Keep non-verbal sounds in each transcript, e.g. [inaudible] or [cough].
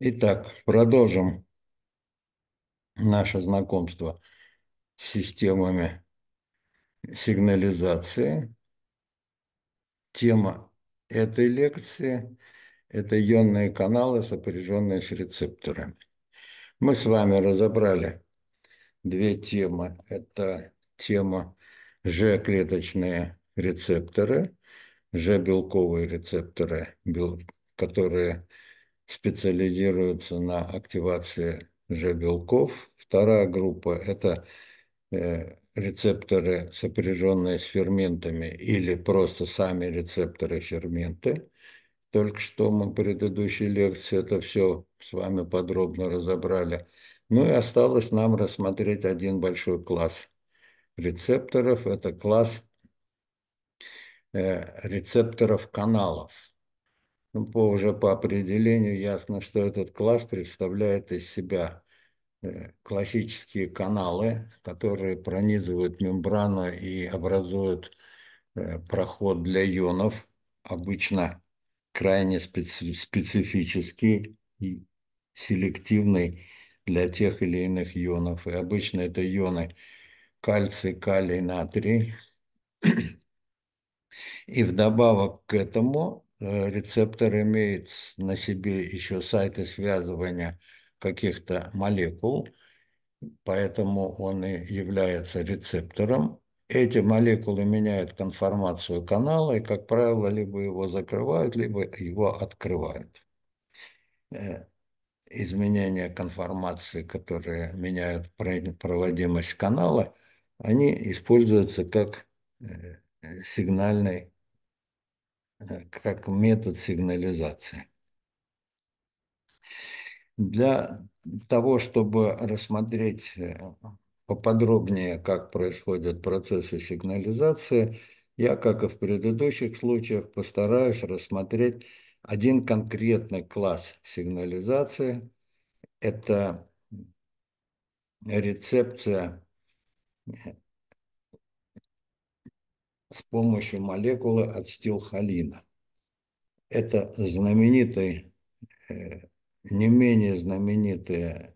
Итак, продолжим наше знакомство с системами сигнализации. Тема этой лекции – это ионные каналы, сопряженные с рецепторами. Мы с вами разобрали две темы. Это тема g клеточные рецепторы, g белковые рецепторы, которые специализируются на активации Ж-белков. Вторая группа – это э, рецепторы, сопряженные с ферментами, или просто сами рецепторы ферменты. Только что мы в предыдущей лекции это все с вами подробно разобрали. Ну и осталось нам рассмотреть один большой класс рецепторов. Это класс э, рецепторов каналов по, уже по определению ясно, что этот класс представляет из себя э, классические каналы, которые пронизывают мембрану и образуют э, проход для ионов, обычно крайне специ специфический и селективный для тех или иных ионов. И обычно это ионы кальций, калий, натрий. И вдобавок к этому Э, рецептор имеет на себе еще сайты связывания каких-то молекул, поэтому он и является рецептором. Эти молекулы меняют конформацию канала и, как правило, либо его закрывают, либо его открывают. Э, изменения конформации, которые меняют проводимость канала, они используются как э, сигнальный Э, как метод сигнализации. Для того, чтобы рассмотреть э, поподробнее, как происходят процессы сигнализации, я, как и в предыдущих случаях, постараюсь рассмотреть один конкретный класс сигнализации. Это рецепция э, с помощью молекулы ацетилхолина. Это знаменитый, э, не менее знаменитая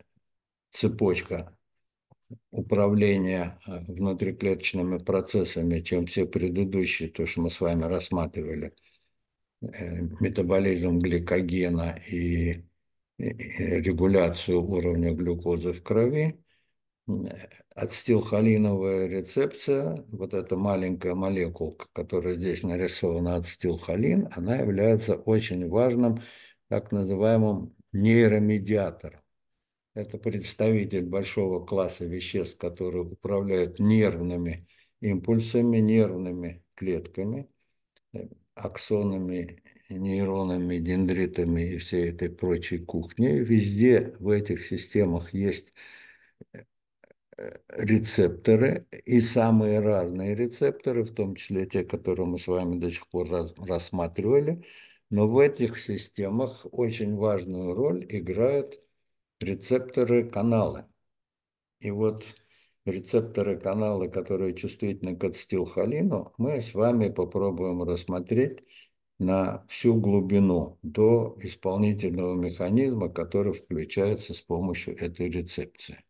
цепочка управления э, внутриклеточными процессами, чем все предыдущие, то, что мы с вами рассматривали, э, метаболизм гликогена и регуляцию уровня глюкозы в крови, ацетилхолиновая э, рецепция, вот эта маленькая молекулка, которая здесь нарисована ацетилхолин, она является очень важным так называемым нейромедиатором. Это представитель большого класса веществ, которые управляют нервными импульсами, нервными клетками, э, аксонами, нейронами, дендритами и всей этой прочей кухней. Везде в этих системах есть э, рецепторы, и самые разные рецепторы, в том числе те, которые мы с вами до сих пор раз, рассматривали. Но в этих системах очень важную роль играют рецепторы каналы. И вот рецепторы каналы, которые чувствительны к ацетилхолину, мы с вами попробуем рассмотреть на всю глубину до исполнительного механизма, который включается с помощью этой рецепции.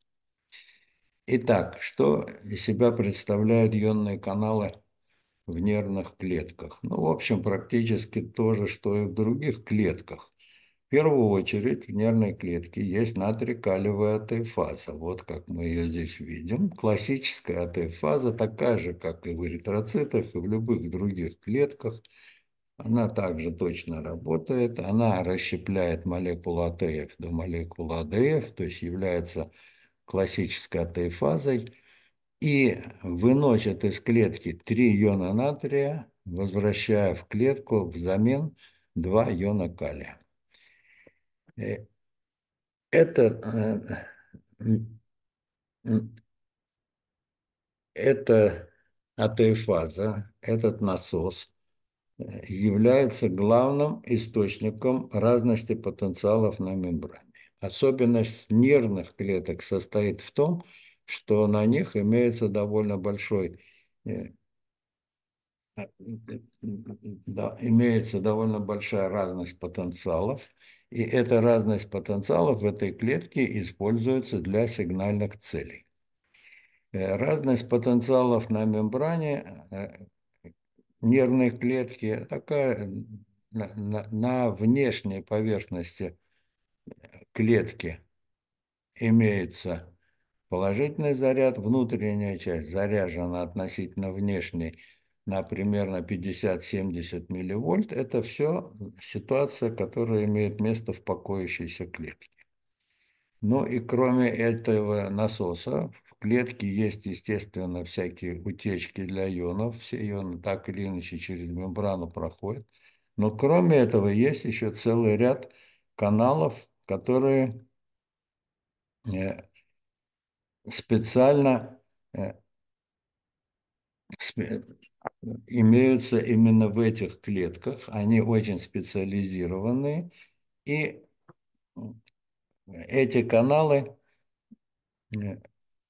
Итак, что из себя представляют ионные каналы в нервных клетках? Ну, в общем, практически то же, что и в других клетках. В первую очередь в нервной клетке есть натрий-калиевая атеофаза. Вот как мы ее здесь видим. Классическая атеофаза такая же, как и в эритроцитах и в любых других клетках. Она также точно работает. Она расщепляет молекулу АТФ до молекулы АДФ, то есть является классической атеифазой, и выносят из клетки 3 иона натрия, возвращая в клетку взамен 2 иона калия. Э, это, э, э, это атеофаза, этот насос является главным источником разности потенциалов на мембране. Особенность нервных клеток состоит в том, что на них имеется довольно большой э, да, имеется довольно большая разность потенциалов, и эта разность потенциалов в этой клетке используется для сигнальных целей. Э, разность потенциалов на мембране э, нервной клетки такая на, на, на внешней поверхности клетки имеется положительный заряд, внутренняя часть заряжена относительно внешней на примерно 50-70 милливольт. Это все ситуация, которая имеет место в покоящейся клетке. Ну и кроме этого насоса в клетке есть, естественно, всякие утечки для ионов. Все ионы так или иначе через мембрану проходят. Но кроме этого есть еще целый ряд каналов которые э, специально э, имеются именно в этих клетках. Они очень специализированы. И э, эти каналы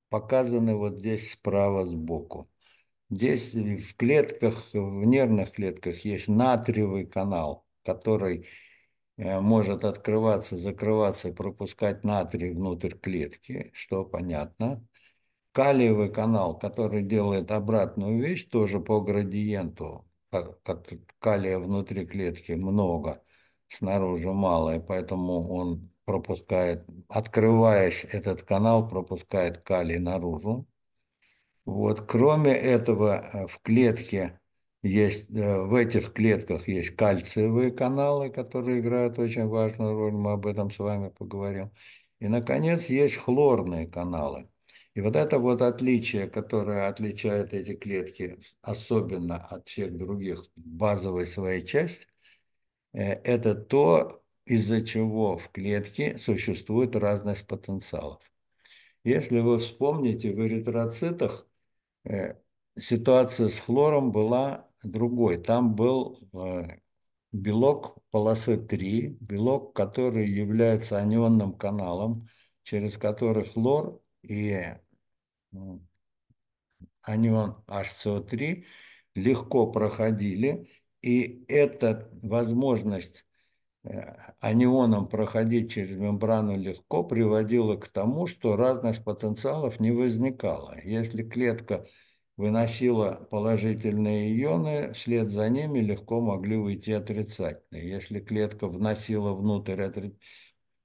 показаны вот здесь справа сбоку. Здесь в клетках, в нервных клетках есть натриевый канал, который Э, может открываться, закрываться и пропускать натрий внутрь клетки, что понятно. Калиевый канал, который делает обратную вещь, тоже по градиенту, как калия внутри клетки много, снаружи мало, и поэтому он пропускает, открываясь этот канал, пропускает калий наружу. Вот, кроме этого, э, в клетке есть, э, в этих клетках есть кальциевые каналы, которые играют очень важную роль, мы об этом с вами поговорим. И, наконец, есть хлорные каналы. И вот это вот отличие, которое отличает эти клетки особенно от всех других базовой своей части, э, это то, из-за чего в клетке существует разность потенциалов. Если вы вспомните, в эритроцитах э, ситуация с хлором была другой. Там был э, белок полосы 3, белок, который является анионным каналом, через который хлор и анион HCO3 легко проходили, и эта возможность э, анионам проходить через мембрану легко приводила к тому, что разность потенциалов не возникала. Если клетка выносила положительные ионы, вслед за ними легко могли уйти отрицательные. Если клетка вносила внутрь отри...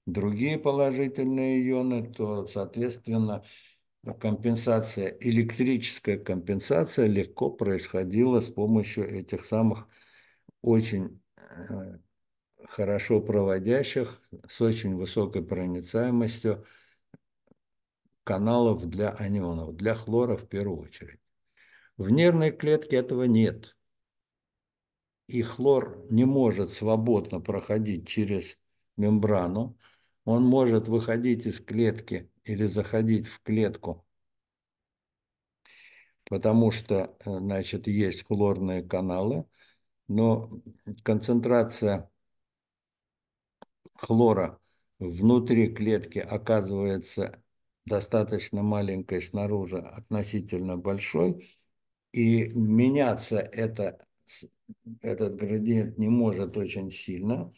другие положительные ионы, то, соответственно, компенсация, электрическая компенсация легко происходила с помощью этих самых очень э, хорошо проводящих, с очень высокой проницаемостью каналов для анионов, для хлора в первую очередь. В нервной клетке этого нет. И хлор не может свободно проходить через мембрану. Он может выходить из клетки или заходить в клетку, потому что, э, значит, есть хлорные каналы, но концентрация хлора внутри клетки оказывается достаточно маленькой снаружи, относительно большой, и меняться это, этот градиент не может очень сильно,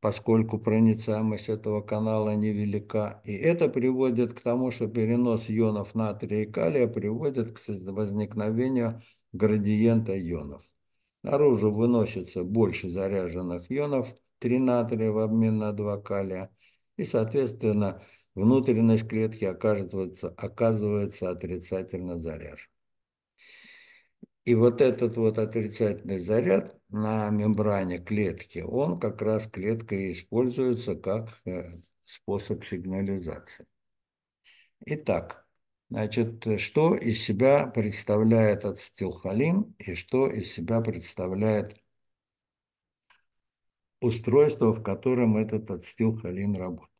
поскольку проницаемость этого канала невелика. И это приводит к тому, что перенос ионов натрия и калия приводит к возникновению градиента ионов. Наружу выносится больше заряженных ионов, 3 натрия в обмен на 2 калия. И, соответственно, внутренность клетки оказывается, оказывается отрицательно заряжена. И вот этот вот отрицательный заряд на мембране клетки, он как раз клеткой используется как э, способ сигнализации. Итак, значит, что из себя представляет ацетилхолин и что из себя представляет устройство, в котором этот ацетилхолин работает.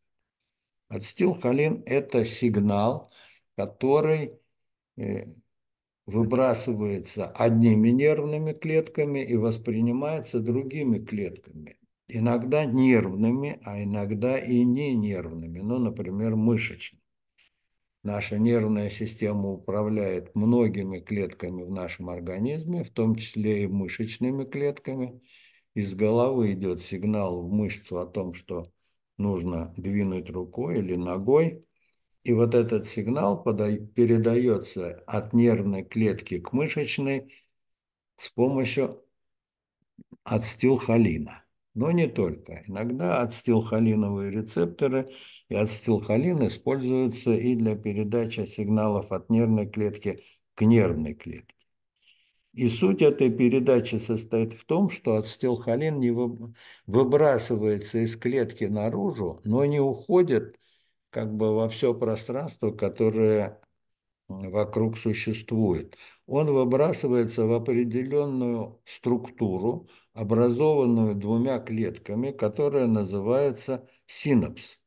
Ацетилхолин – это сигнал, который э, выбрасывается одними нервными клетками и воспринимается другими клетками. Иногда нервными, а иногда и не нервными, ну, например, мышечными. Наша нервная система управляет многими клетками в нашем организме, в том числе и мышечными клетками. Из головы идет сигнал в мышцу о том, что нужно двинуть рукой или ногой – и вот этот сигнал передается от нервной клетки к мышечной с помощью ацетилхолина. Но не только. Иногда ацетилхолиновые рецепторы и ацетилхолин используются и для передачи сигналов от нервной клетки к нервной клетке. И суть этой передачи состоит в том, что ацетилхолин не выбрасывается из клетки наружу, но не уходит как бы во все пространство, которое вокруг существует. Он выбрасывается в определенную структуру, образованную двумя клетками, которая называется синапс.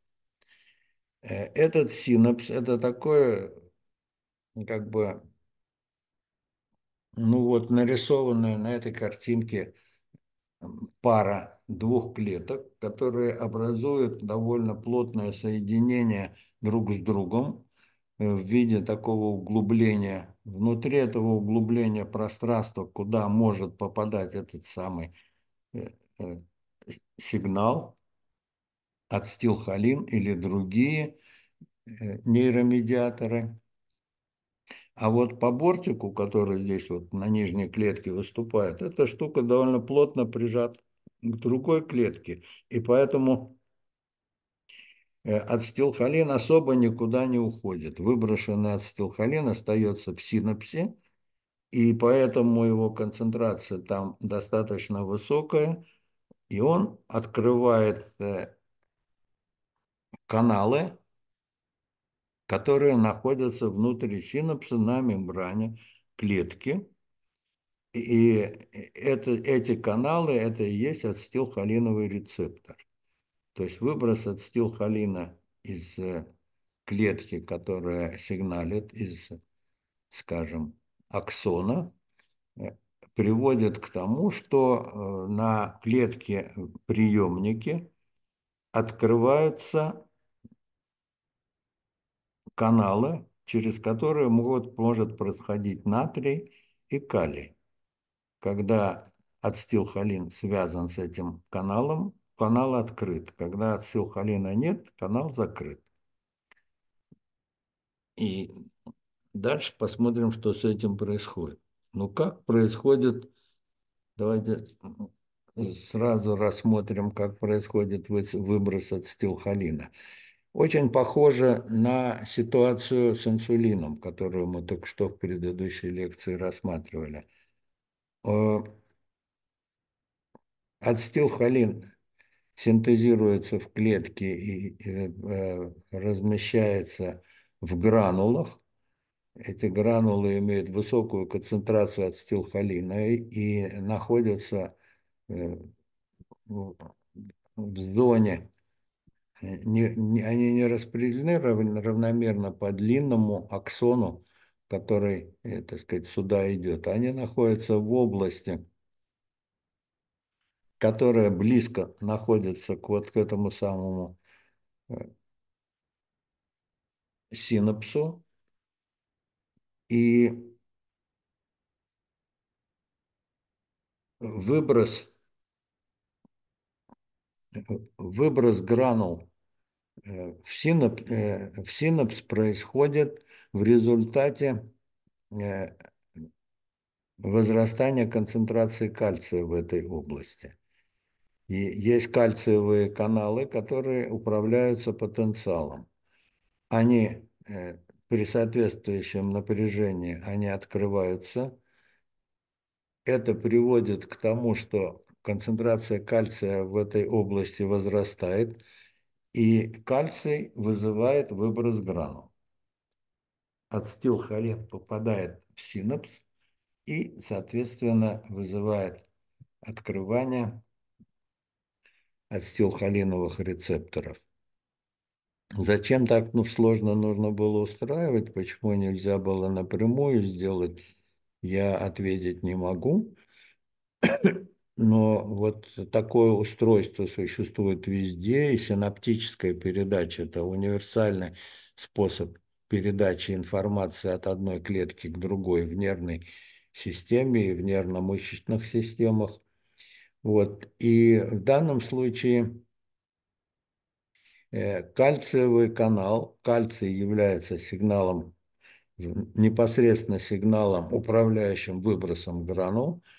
Э, этот синапс – это такое, как бы, ну вот нарисованная на этой картинке пара двух клеток, которые образуют довольно плотное соединение друг с другом э, в виде такого углубления. Внутри этого углубления пространства, куда может попадать этот самый э, э, сигнал от стилхолин или другие нейромедиаторы. А вот по бортику, который здесь вот на нижней клетке выступает, эта штука довольно плотно прижата к другой клетки. И поэтому ацетилхолин э, особо никуда не уходит. Выброшенный ацетилхолин остается в синапсе, и поэтому его концентрация там достаточно высокая, и он открывает э, каналы, которые находятся внутри синапса на мембране клетки. И это, эти каналы, это и есть ацетилхолиновый рецептор. То есть выброс ацетилхолина из э, клетки, которая сигналит из, скажем, аксона, э, приводит к тому, что э, на клетке приемники открываются каналы, через которые могут, может происходить натрий и калий. Когда отстил связан с этим каналом, канал открыт. Когда отстил нет, канал закрыт. И дальше посмотрим, что с этим происходит. Ну как происходит, давайте сразу рассмотрим, как происходит выброс ацетилхолина. Очень похоже на ситуацию с инсулином, которую мы только что в предыдущей лекции рассматривали – Э, ацетилхолин синтезируется в клетке и э, размещается в гранулах. Эти гранулы имеют высокую концентрацию ацетилхолина и находятся э, в зоне, они не распределены равномерно по длинному аксону который, э, так сказать, сюда идет, они находятся в области, которая близко находится к вот к этому самому э, синапсу. И выброс, э, выброс гранул Э, в синапс, э, в синапс происходит в результате э, возрастания концентрации кальция в этой области. И есть кальциевые каналы, которые управляются потенциалом. Они при соответствующем напряжении они открываются. Это приводит к тому, что концентрация кальция в этой области возрастает – и кальций вызывает выброс гранул. Ацетилхолет попадает в синапс и, соответственно, вызывает открывание ацетилхолиновых рецепторов. Зачем так ну, сложно нужно было устраивать, почему нельзя было напрямую сделать, я ответить не могу. Но вот такое устройство существует везде, и синаптическая передача – это универсальный способ передачи информации от одной клетки к другой в нервной системе и в нервно-мышечных системах. Вот. И в данном случае э, кальциевый канал, кальций является сигналом, непосредственно сигналом, управляющим выбросом гранул –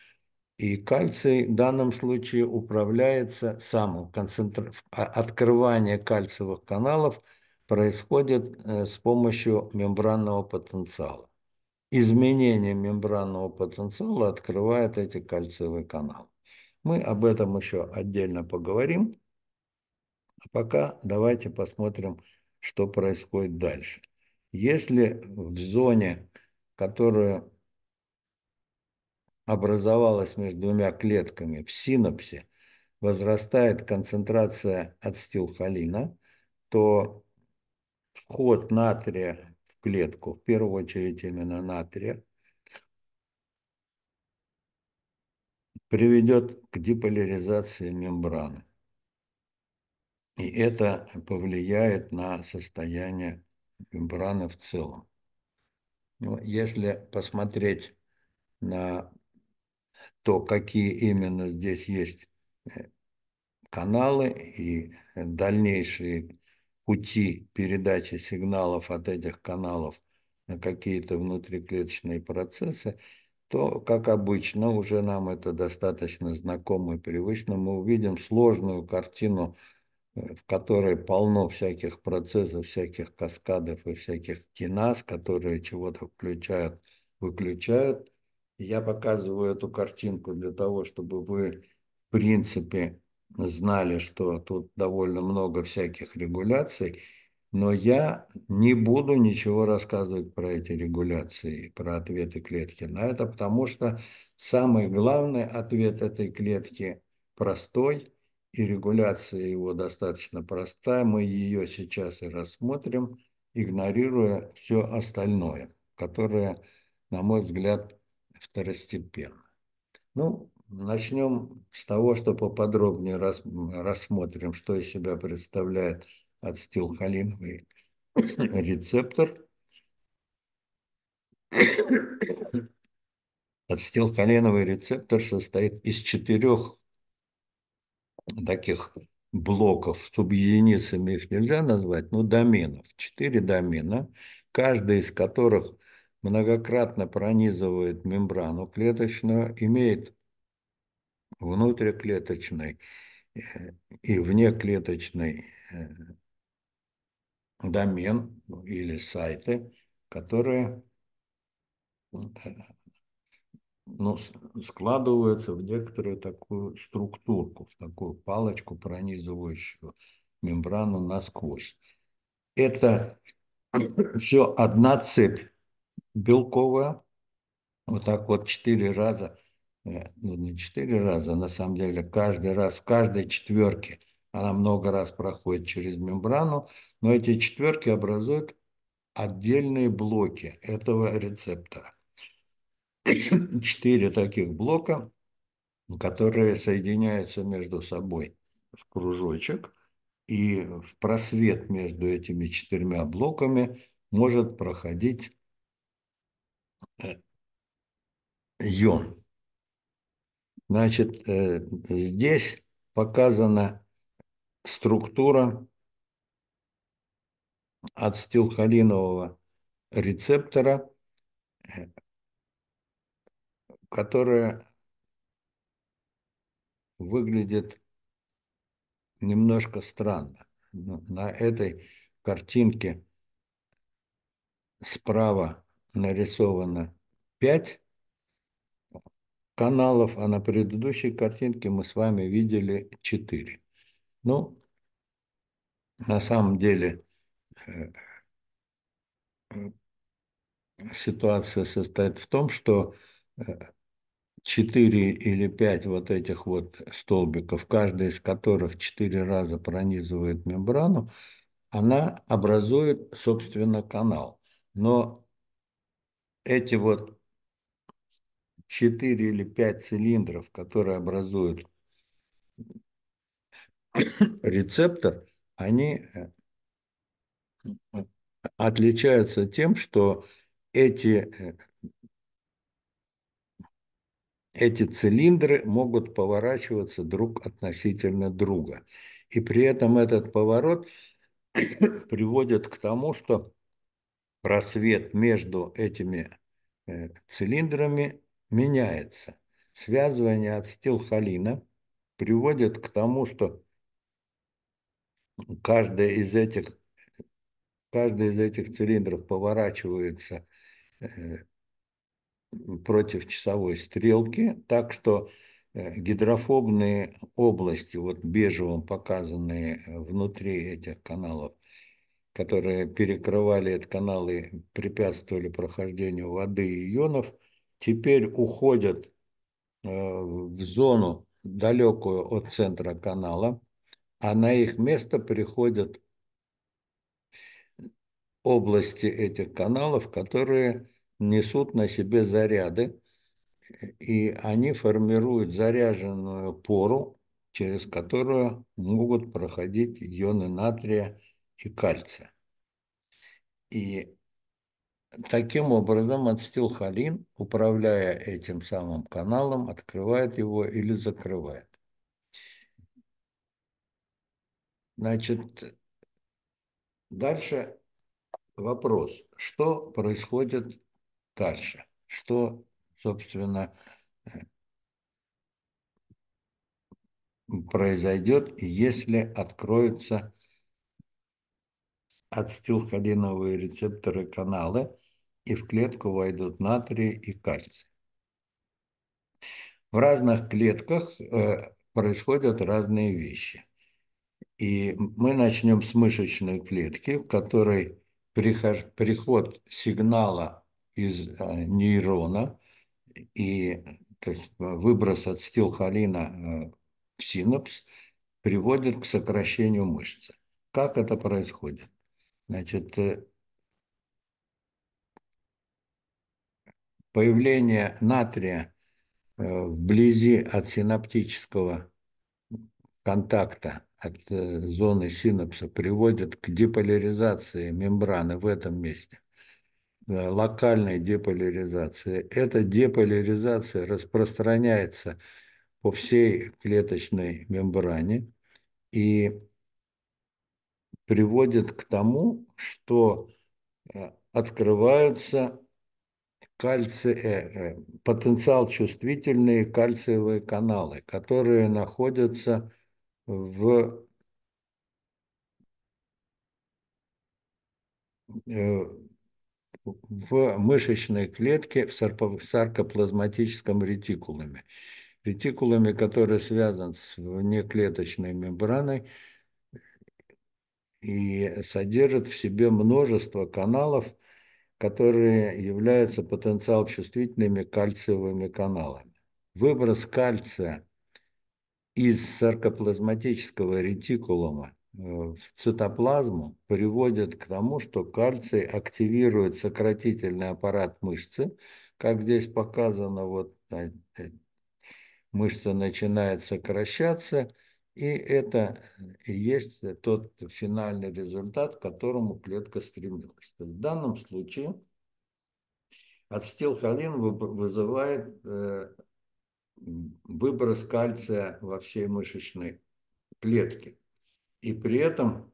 и кальций в данном случае управляется самым. Концентр... А, открывание кальциевых каналов происходит э, с помощью мембранного потенциала. Изменение мембранного потенциала открывает эти кальциевые каналы. Мы об этом еще отдельно поговорим. А пока давайте посмотрим, что происходит дальше. Если в зоне, которую образовалась между двумя клетками в синапсе, возрастает концентрация ацетилхолина, то вход натрия в клетку, в первую очередь именно натрия, приведет к деполяризации мембраны. И это повлияет на состояние мембраны в целом. Ну, если посмотреть на то какие именно здесь есть э, каналы и дальнейшие пути передачи сигналов от этих каналов на какие-то внутриклеточные процессы, то, как обычно, уже нам это достаточно знакомо и привычно, мы увидим сложную картину, э, в которой полно всяких процессов, всяких каскадов и всяких киназ, которые чего-то включают, выключают – я показываю эту картинку для того, чтобы вы, в принципе, знали, что тут довольно много всяких регуляций, но я не буду ничего рассказывать про эти регуляции, про ответы клетки на это, потому что самый главный ответ этой клетки простой, и регуляция его достаточно простая. Мы ее сейчас и рассмотрим, игнорируя все остальное, которое, на мой взгляд, второстепенно. Ну, начнем с того, что поподробнее рас, рассмотрим, что из себя представляет ацетилхолиновый [coughs] рецептор. [coughs] Ацетилхолиновый рецептор состоит из четырех таких блоков, субъединицами их нельзя назвать, но доменов. Четыре домена, каждый из которых многократно пронизывает мембрану клеточную, имеет внутриклеточный э, и внеклеточный э, домен или сайты, которые э, ну, складываются в некоторую такую структурку, в такую палочку, пронизывающую мембрану насквозь. Это все одна цепь белковая. Вот так вот четыре раза, э, ну не четыре раза, на самом деле каждый раз, в каждой четверке она много раз проходит через мембрану, но эти четверки образуют отдельные блоки этого рецептора. Четыре таких блока, которые соединяются между собой в кружочек, и в просвет между этими четырьмя блоками может проходить Йон. Значит, э, здесь показана структура ацетилхолинового рецептора, которая выглядит немножко странно. Ну, на этой картинке справа нарисовано 5 каналов, а на предыдущей картинке мы с вами видели 4. Ну, на самом деле э, ситуация состоит в том, что 4 э, или 5 вот этих вот столбиков, каждый из которых 4 раза пронизывает мембрану, она образует, собственно, канал. Но эти вот 4 или 5 цилиндров, которые образуют рецептор, они э, отличаются тем, что эти, э, эти цилиндры могут поворачиваться друг относительно друга. И при этом этот поворот [coughs] приводит к тому, что просвет между этими э, цилиндрами меняется. Связывание ацетилхолина приводит к тому, что каждая из этих, каждая из этих цилиндров поворачивается э, против часовой стрелки, так что э, гидрофобные области, вот бежевым показанные внутри этих каналов, которые перекрывали этот канал и препятствовали прохождению воды и ионов, теперь уходят э, в зону, далекую от центра канала, а на их место приходят области этих каналов, которые несут на себе заряды, и они формируют заряженную пору, через которую могут проходить ионы натрия, и кальция. И таким образом ацетилхолин, управляя этим самым каналом, открывает его или закрывает. Значит, дальше вопрос, что происходит дальше, что, собственно, произойдет, если откроется ацетилхолиновые рецепторы каналы, и в клетку войдут натрий и кальций. В разных клетках э, происходят разные вещи. И мы начнем с мышечной клетки, в которой приход, приход сигнала из э, нейрона и то есть, э, выброс ацетилхолина э, в синапс приводит к сокращению мышцы. Как это происходит? Значит, э, появление натрия э, вблизи от синаптического контакта, от э, зоны синапса, приводит к деполяризации мембраны в этом месте локальной деполяризации. Эта деполяризация распространяется по всей клеточной мембране, и приводит к тому, что э, открываются кальци... Э, потенциал чувствительные кальциевые каналы, которые находятся в э, в мышечной клетке в саркоплазматическом ретикулуме. Ретикулуме, который связан с внеклеточной мембраной, и содержит в себе множество каналов, которые являются потенциал чувствительными кальциевыми каналами. Выброс кальция из саркоплазматического ретикулума э, в цитоплазму приводит к тому, что кальций активирует сократительный аппарат мышцы, как здесь показано, вот э, э, мышца начинает сокращаться – и это и есть тот финальный результат, к которому клетка стремилась. в данном случае ацетилхолин вызывает э, выброс кальция во всей мышечной клетке. И при этом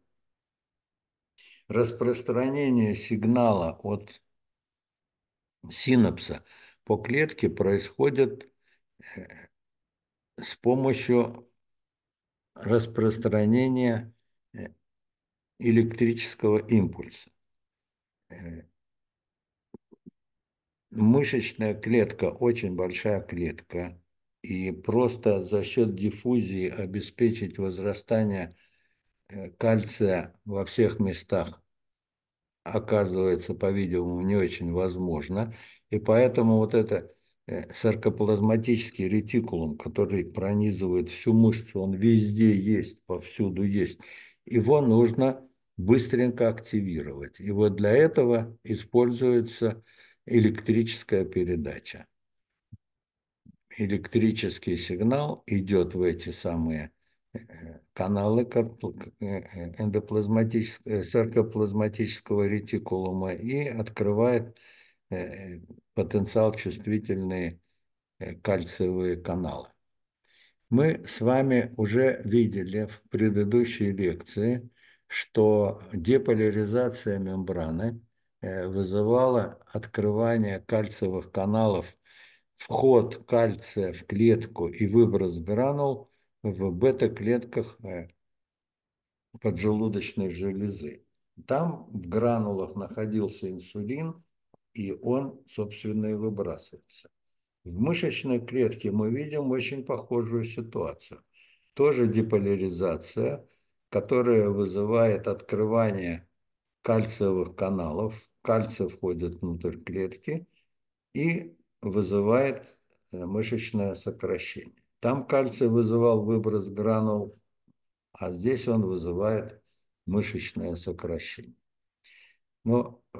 распространение сигнала от синапса по клетке происходит э, с помощью распространения э, электрического импульса. Э, мышечная клетка очень большая клетка, и просто за счет диффузии обеспечить возрастание э, кальция во всех местах оказывается, по-видимому, не очень возможно. И поэтому вот это Э, саркоплазматический ретикулум, который пронизывает всю мышцу, он везде есть, повсюду есть. Его нужно быстренько активировать. И вот для этого используется электрическая передача. Электрический сигнал идет в эти самые э, каналы э, эндоплазматического, саркоплазматического ретикулума и открывает Э, потенциал чувствительные э, кальциевые каналы. Мы с вами уже видели в предыдущей лекции, что деполяризация мембраны э, вызывала открывание кальциевых каналов, вход кальция в клетку и выброс гранул в бета-клетках поджелудочной железы. Там в гранулах находился инсулин, и он, собственно, и выбрасывается. В мышечной клетке мы видим очень похожую ситуацию. Тоже деполяризация, которая вызывает открывание кальциевых каналов. Кальций входит внутрь клетки и вызывает э, мышечное сокращение. Там кальций вызывал выброс гранул, а здесь он вызывает мышечное сокращение. Но э,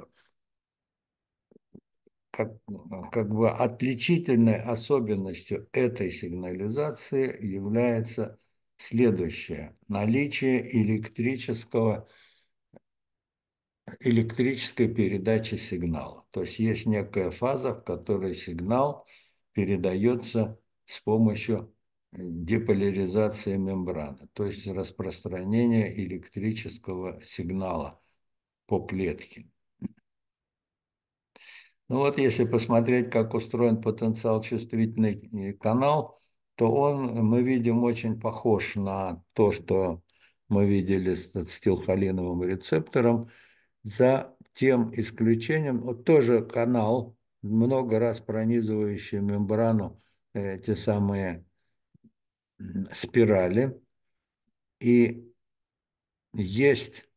как, бы отличительной особенностью этой сигнализации является следующее. Наличие электрического, электрической передачи сигнала. То есть есть некая фаза, в которой сигнал передается с помощью э, деполяризации мембраны, то есть распространение электрического сигнала по клетке. Ну вот если посмотреть, как устроен потенциал чувствительный э, канал, то он, мы видим, очень похож на то, что мы видели с стилхолиновым рецептором, за тем исключением, вот тоже канал, много раз пронизывающий мембрану, э, те самые спирали, и есть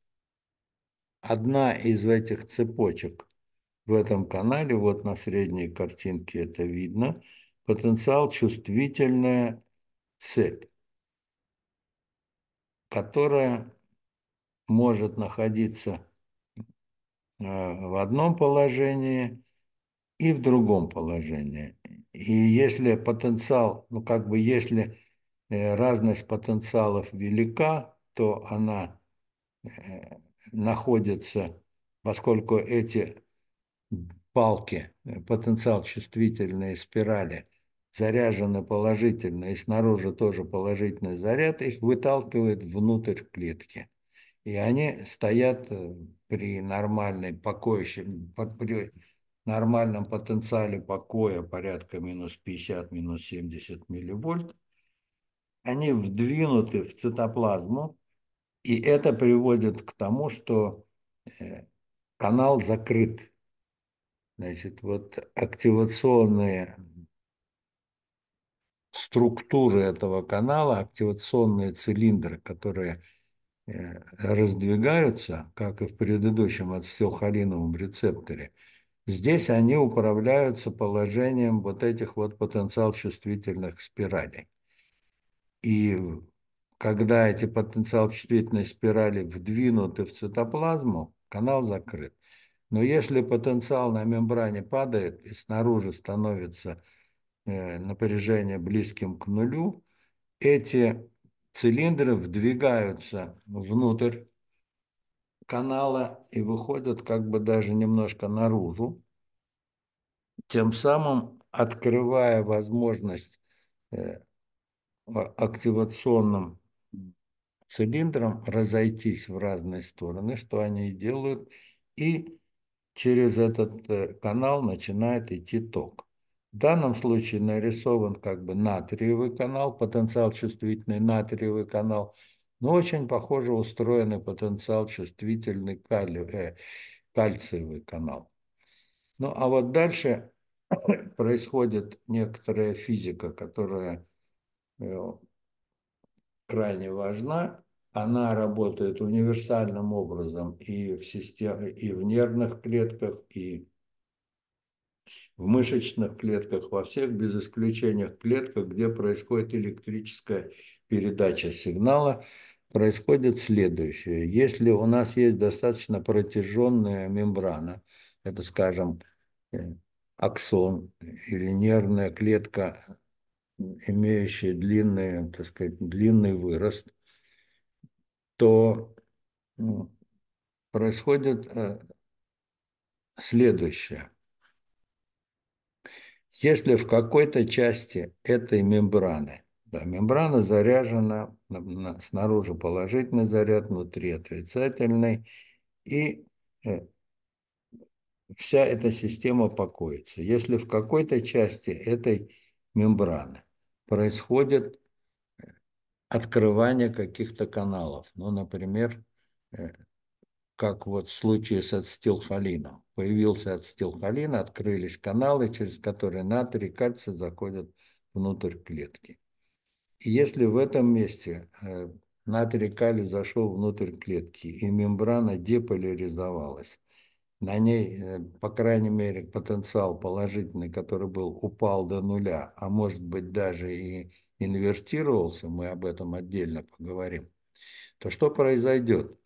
одна из этих цепочек – в этом канале, вот на средней картинке это видно, потенциал чувствительная цепь, которая может находиться э, в одном положении и в другом положении. И если потенциал, ну как бы если э, разность потенциалов велика, то она э, находится, поскольку эти палки, э, потенциал чувствительные спирали, заряжены положительно, и снаружи тоже положительный заряд, их выталкивает внутрь клетки. И они стоят э, при нормальной покое, при нормальном потенциале покоя порядка минус 50, минус 70 милливольт, они вдвинуты в цитоплазму, и это приводит к тому, что э, канал закрыт. Значит, вот активационные структуры этого канала, активационные цилиндры, которые э, раздвигаются, как и в предыдущем ацетилхолиновом рецепторе, здесь они управляются положением вот этих вот потенциал чувствительных спиралей. И когда эти потенциал чувствительные спирали вдвинуты в цитоплазму, канал закрыт. Но если потенциал на мембране падает и снаружи становится э, напряжение близким к нулю, эти цилиндры вдвигаются внутрь канала и выходят как бы даже немножко наружу, тем самым открывая возможность э, активационным цилиндрам разойтись в разные стороны, что они и делают, и через этот э, канал начинает идти ток. В данном случае нарисован как бы натриевый канал, потенциал чувствительный натриевый канал, но очень похоже устроенный потенциал чувствительный калий, э, кальциевый канал. Ну а вот дальше [coughs] происходит некоторая физика, которая э, крайне важна, она работает универсальным образом и в, системе, и в нервных клетках, и в мышечных клетках, во всех без исключения клетках, где происходит электрическая передача сигнала, происходит следующее. Если у нас есть достаточно протяженная мембрана, это, скажем, э, аксон или нервная клетка, имеющая длинный, так сказать, длинный вырост, то ну, происходит э, следующее. Если в какой-то части этой мембраны, да, мембрана заряжена, снаружи положительный заряд, внутри отрицательный, и э, вся эта система покоится. Если в какой-то части этой мембраны происходит открывания каких-то каналов. Ну, например, э, как вот в случае с ацетилхолином. Появился ацетилхолин, открылись каналы, через которые натрий и кальций заходят внутрь клетки. И если в этом месте э, натрий калий зашел внутрь клетки, и мембрана деполяризовалась, на ней, э, по крайней мере, потенциал положительный, который был, упал до нуля, а может быть даже и инвертировался, мы об этом отдельно поговорим, то что произойдет?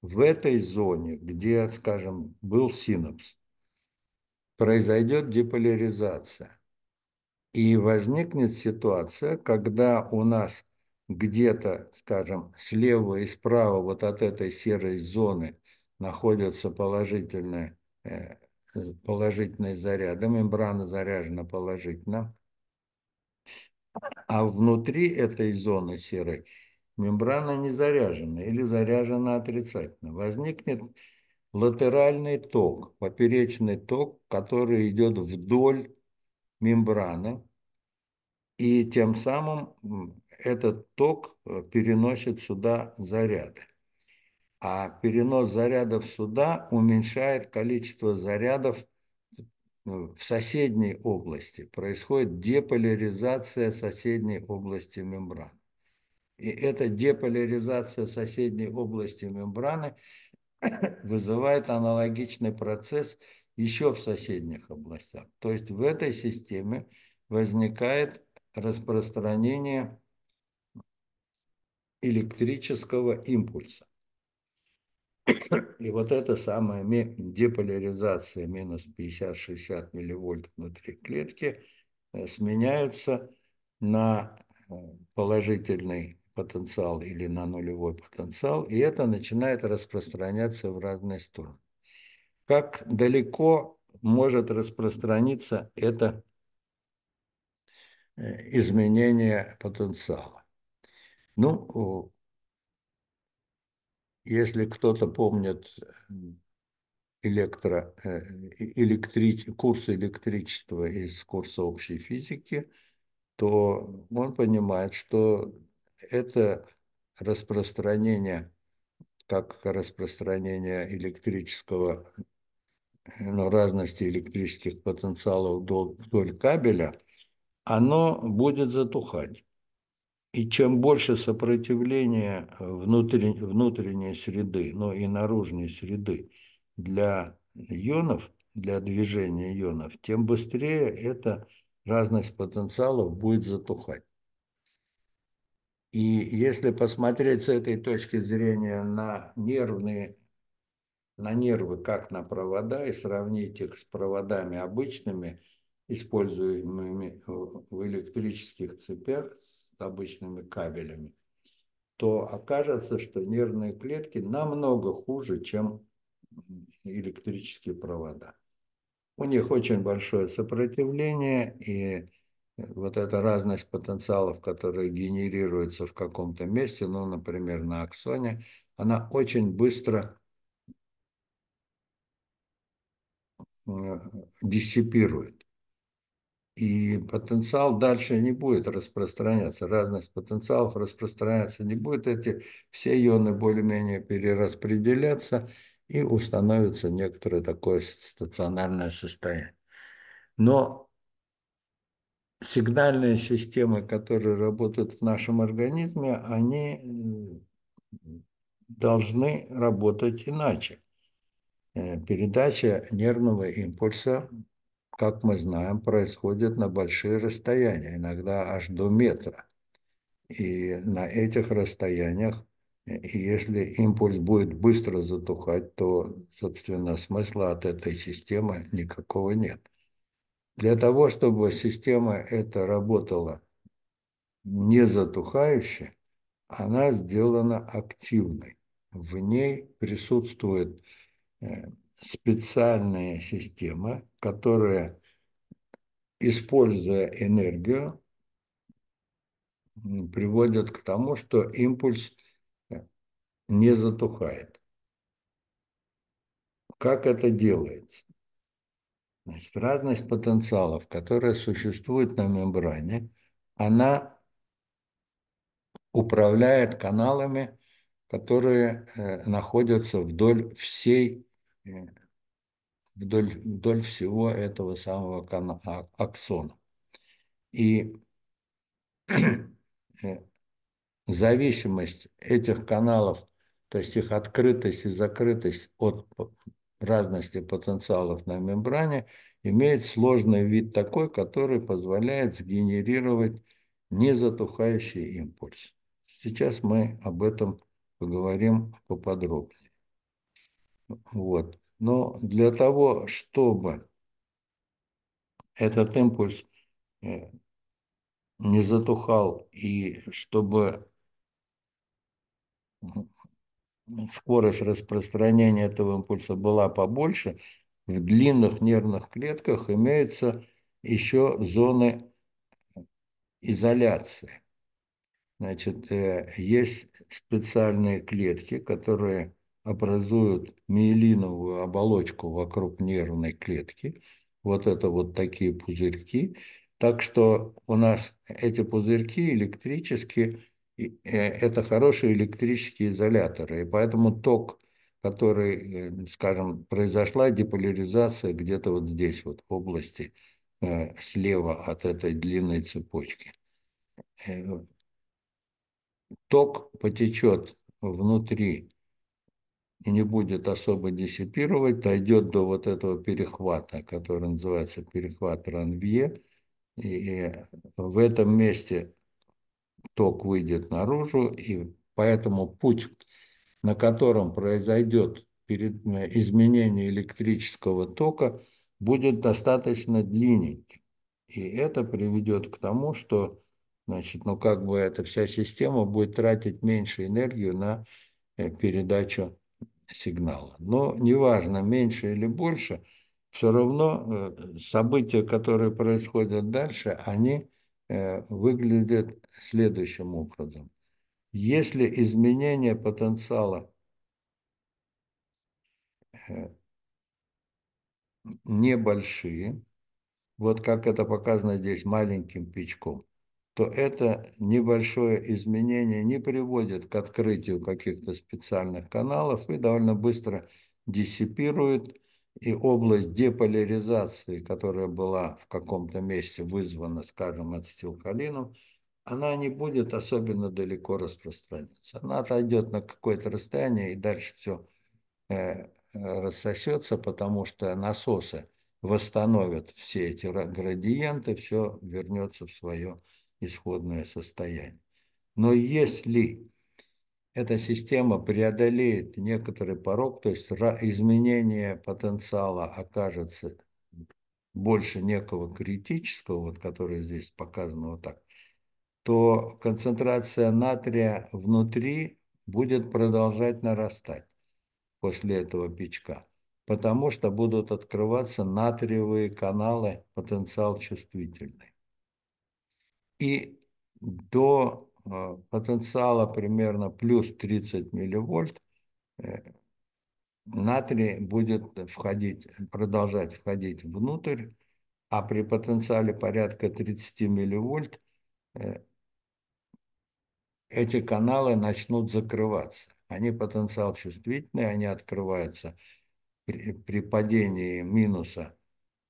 В этой зоне, где, скажем, был синапс, произойдет деполяризация. И возникнет ситуация, когда у нас где-то, скажем, слева и справа вот от этой серой зоны находятся положительные, э, положительные заряды, мембрана заряжена положительно, а внутри этой зоны серой мембрана не заряжена или заряжена отрицательно. Возникнет латеральный ток, поперечный ток, который идет вдоль мембраны, и тем самым этот ток э, переносит сюда заряды. А перенос зарядов сюда уменьшает количество зарядов в соседней области происходит деполяризация соседней области мембран. И эта деполяризация соседней области мембраны [coughs] вызывает аналогичный процесс еще в соседних областях. То есть в этой системе возникает распространение электрического импульса. И вот эта самая деполяризация минус 50-60 милливольт внутри клетки э, сменяются на э, положительный потенциал или на нулевой потенциал, и это начинает распространяться в разные стороны. Как далеко может распространиться это э, изменение потенциала? Ну, если кто-то помнит э, электро, э, э, электрич, курс электричества из курса общей физики, то он понимает, что это распространение, как распространение электрического, ну, разности электрических потенциалов вдоль кабеля, оно будет затухать. И чем больше сопротивления э, внутренней внутренней среды, но и наружной среды для ионов, для движения ионов, тем быстрее эта разность потенциалов будет затухать. И если посмотреть с этой точки зрения на нервные на нервы как на провода и сравнить их с проводами обычными, используемыми в электрических цепях, обычными кабелями, то окажется, что нервные клетки намного хуже, чем электрические провода. У них очень большое сопротивление, и вот эта разность потенциалов, которые генерируются в каком-то месте, ну, например, на аксоне, она очень быстро э, диссипирует и потенциал дальше не будет распространяться, разность потенциалов распространяться не будет, эти все ионы более-менее перераспределятся и установится некоторое такое стационарное состояние. Но сигнальные системы, которые работают в нашем организме, они э, должны работать иначе. Э, передача нервного импульса как мы знаем, происходит на большие расстояния, иногда аж до метра. И на этих расстояниях, э, если импульс будет быстро затухать, то, собственно, смысла от этой системы никакого нет. Для того, чтобы система эта работала не затухающе, она сделана активной. В ней присутствует э, специальная система, которые, используя энергию, приводят к тому, что импульс э, не затухает. Как это делается? Значит, разность потенциалов, которая существует на мембране, она управляет каналами, которые э, находятся вдоль всей э, вдоль, вдоль всего этого самого кана, а, аксона. И [clears throat] э, зависимость этих каналов, то есть их открытость и закрытость от разности потенциалов на мембране, имеет сложный вид такой, который позволяет сгенерировать незатухающий импульс. Сейчас мы об этом поговорим поподробнее. Вот. Но для того, чтобы этот импульс э, не затухал и чтобы скорость распространения этого импульса была побольше, в длинных нервных клетках имеются еще зоны изоляции. Значит, э, есть специальные клетки, которые образуют миелиновую оболочку вокруг нервной клетки. Вот это вот такие пузырьки. Так что у нас эти пузырьки электрически, э, это хорошие электрические изоляторы. И поэтому ток, который, э, скажем, произошла деполяризация где-то вот здесь, вот в области э, слева от этой длинной цепочки. Ток потечет внутри не будет особо диссипировать, дойдет до вот этого перехвата, который называется перехват Ранвье, и в этом месте ток выйдет наружу, и поэтому путь, на котором произойдет изменение электрического тока, будет достаточно длинненьким. И это приведет к тому, что значит, ну как бы эта вся система будет тратить меньше энергии на э, передачу сигнала. Но неважно, меньше или больше, все равно э, события, которые происходят дальше, они э, выглядят следующим образом. Если изменение потенциала э, небольшие, вот как это показано здесь маленьким пичком то это небольшое изменение не приводит к открытию каких-то специальных каналов и довольно быстро диссипирует, и область деполяризации, которая была в каком-то месте вызвана, скажем, ацетилхолином, она не будет особенно далеко распространяться. Она отойдет на какое-то расстояние и дальше все э, рассосется, потому что насосы восстановят все эти градиенты, все вернется в свое исходное состояние. Но если эта система преодолеет некоторый порог, то есть изменение потенциала окажется больше некого критического, вот которое здесь показано вот так, то концентрация натрия внутри будет продолжать нарастать после этого печка, потому что будут открываться натриевые каналы, потенциал чувствительный и до э, потенциала примерно плюс 30 милливольт э, натрий будет входить, продолжать входить внутрь, а при потенциале порядка 30 милливольт э, эти каналы начнут закрываться. Они потенциал чувствительные, они открываются при, при падении минуса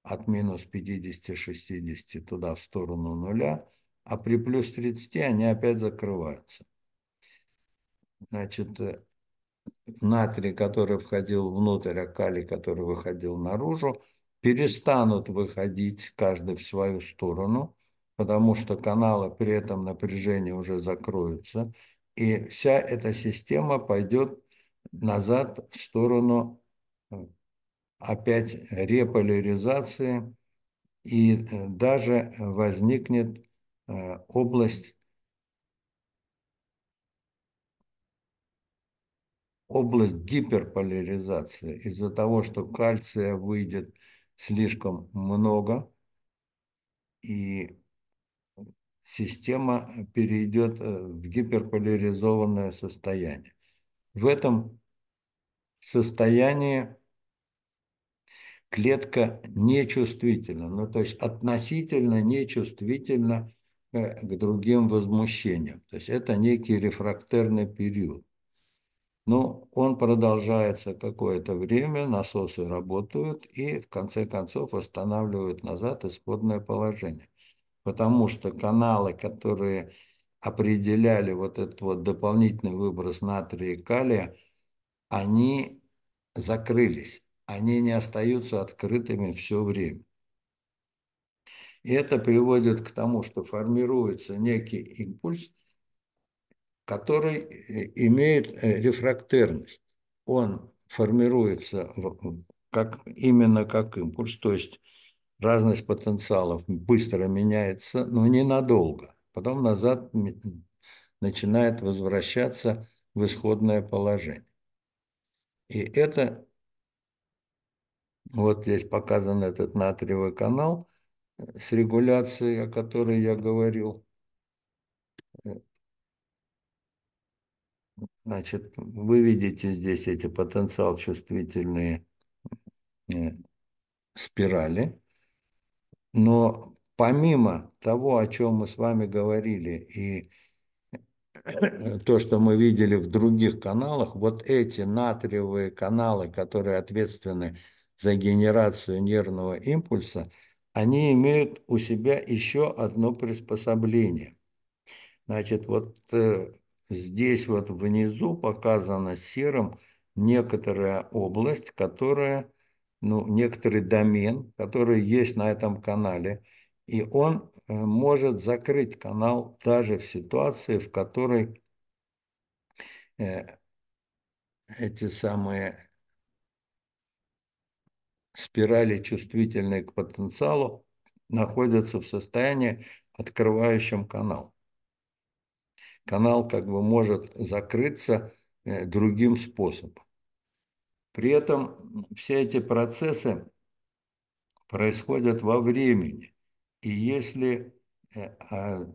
от минус 50-60 туда в сторону нуля – а при плюс 30 они опять закрываются. Значит, э, натрий, который входил внутрь, а калий, который выходил наружу, перестанут выходить каждый в свою сторону, потому что каналы при этом напряжении уже закроются, и вся эта система пойдет назад в сторону э, опять реполяризации, и э, даже возникнет Э, область, область гиперполяризации из-за того, что кальция выйдет слишком много, и система перейдет э, в гиперполяризованное состояние. В этом состоянии клетка нечувствительна, ну то есть относительно нечувствительна к другим возмущениям. То есть это некий рефрактерный период. Но он продолжается какое-то время, насосы работают и в конце концов восстанавливают назад исходное положение. Потому что каналы, которые определяли вот этот вот дополнительный выброс натрия и калия, они закрылись. Они не остаются открытыми все время. И это приводит к тому, что формируется некий импульс, который э, имеет э, рефрактерность. Он формируется как, именно как импульс, то есть разность потенциалов быстро меняется, но ненадолго. Потом назад начинает возвращаться в исходное положение. И это, вот здесь показан этот натриевый канал, с регуляцией, о которой я говорил. Значит, вы видите здесь эти потенциал чувствительные э, спирали. Но помимо того, о чем мы с вами говорили, и э, то, что мы видели в других каналах, вот эти натриевые каналы, которые ответственны за генерацию нервного импульса – они имеют у себя еще одно приспособление. Значит, вот э, здесь вот внизу показана серым некоторая область, которая, ну, некоторый домен, который есть на этом канале, и он э, может закрыть канал даже в ситуации, в которой э, эти самые спирали, чувствительные к потенциалу, находятся в состоянии, открывающем канал. Канал как бы может закрыться э, другим способом. При этом все эти процессы происходят во времени. И если э, а,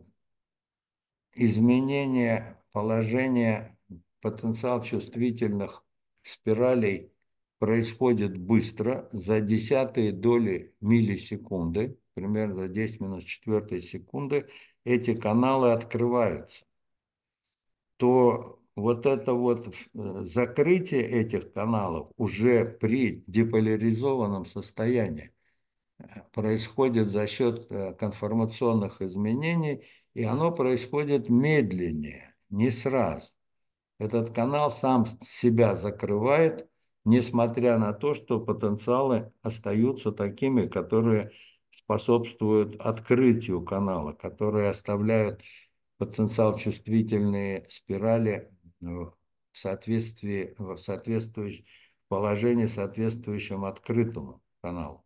изменение положения потенциал чувствительных спиралей происходит быстро, за десятые доли миллисекунды, примерно за 10 минус 4 секунды, эти каналы открываются, то вот это вот э, закрытие этих каналов уже при деполяризованном состоянии э, происходит за счет э, конформационных изменений, и оно происходит медленнее, не сразу. Этот канал сам себя закрывает – несмотря на то, что потенциалы остаются такими, которые способствуют открытию канала, которые оставляют потенциал чувствительные спирали в соответствии, в соответствующем положении соответствующим открытому каналу.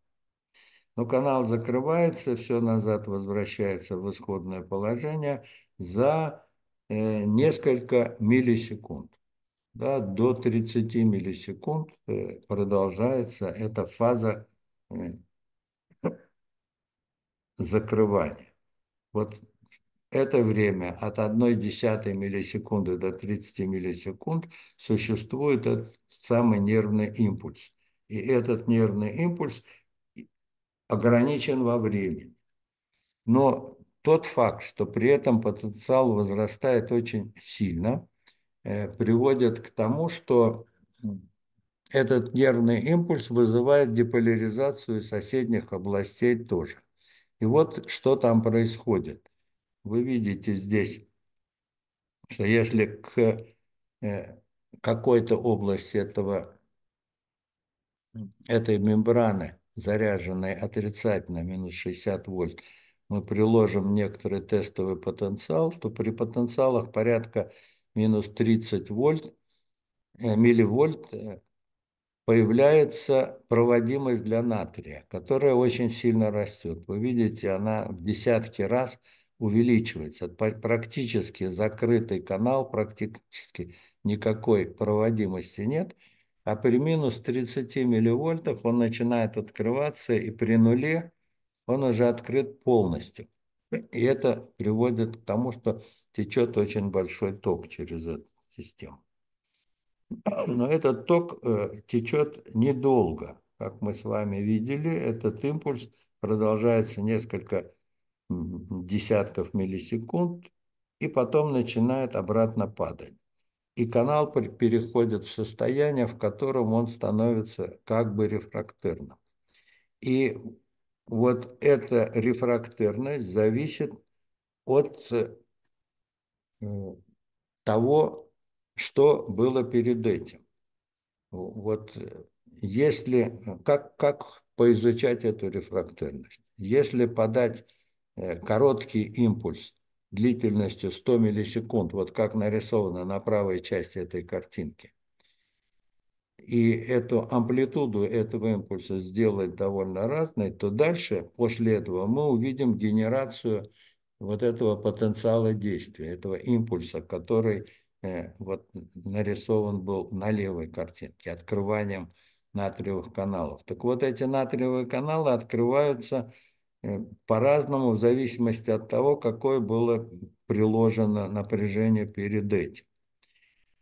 Но канал закрывается, все назад возвращается в исходное положение за э, несколько миллисекунд да, до 30 миллисекунд э, продолжается эта фаза э, закрывания. Вот это время от 1 десятой миллисекунды до 30 миллисекунд существует этот самый нервный импульс. И этот нервный импульс ограничен во времени. Но тот факт, что при этом потенциал возрастает очень сильно – Э, приводят к тому, что этот нервный импульс вызывает деполяризацию соседних областей тоже. И вот что там происходит. Вы видите здесь, что если к э, какой-то области этого, этой мембраны, заряженной отрицательно, минус 60 вольт, мы приложим некоторый тестовый потенциал, то при потенциалах порядка минус 30 вольт, э, милливольт, э, появляется проводимость для натрия, которая очень сильно растет. Вы видите, она в десятки раз увеличивается. Практически закрытый канал, практически никакой проводимости нет. А при минус 30 милливольтах он начинает открываться, и при нуле он уже открыт полностью. И это приводит к тому, что течет очень большой ток через эту систему. Но этот ток э, течет недолго. Как мы с вами видели, этот импульс продолжается несколько десятков миллисекунд и потом начинает обратно падать. И канал переходит в состояние, в котором он становится как бы рефрактерным. И вот эта рефрактерность зависит от э, того, что было перед этим. Вот э, если, как, как поизучать эту рефрактерность? Если подать э, короткий импульс длительностью 100 миллисекунд, вот как нарисовано на правой части этой картинки, и эту амплитуду этого импульса сделать довольно разной, то дальше, после этого, мы увидим генерацию вот этого потенциала действия, этого импульса, который э, вот нарисован был на левой картинке, открыванием натриевых каналов. Так вот, эти натриевые каналы открываются э, по-разному в зависимости от того, какое было приложено напряжение перед этим.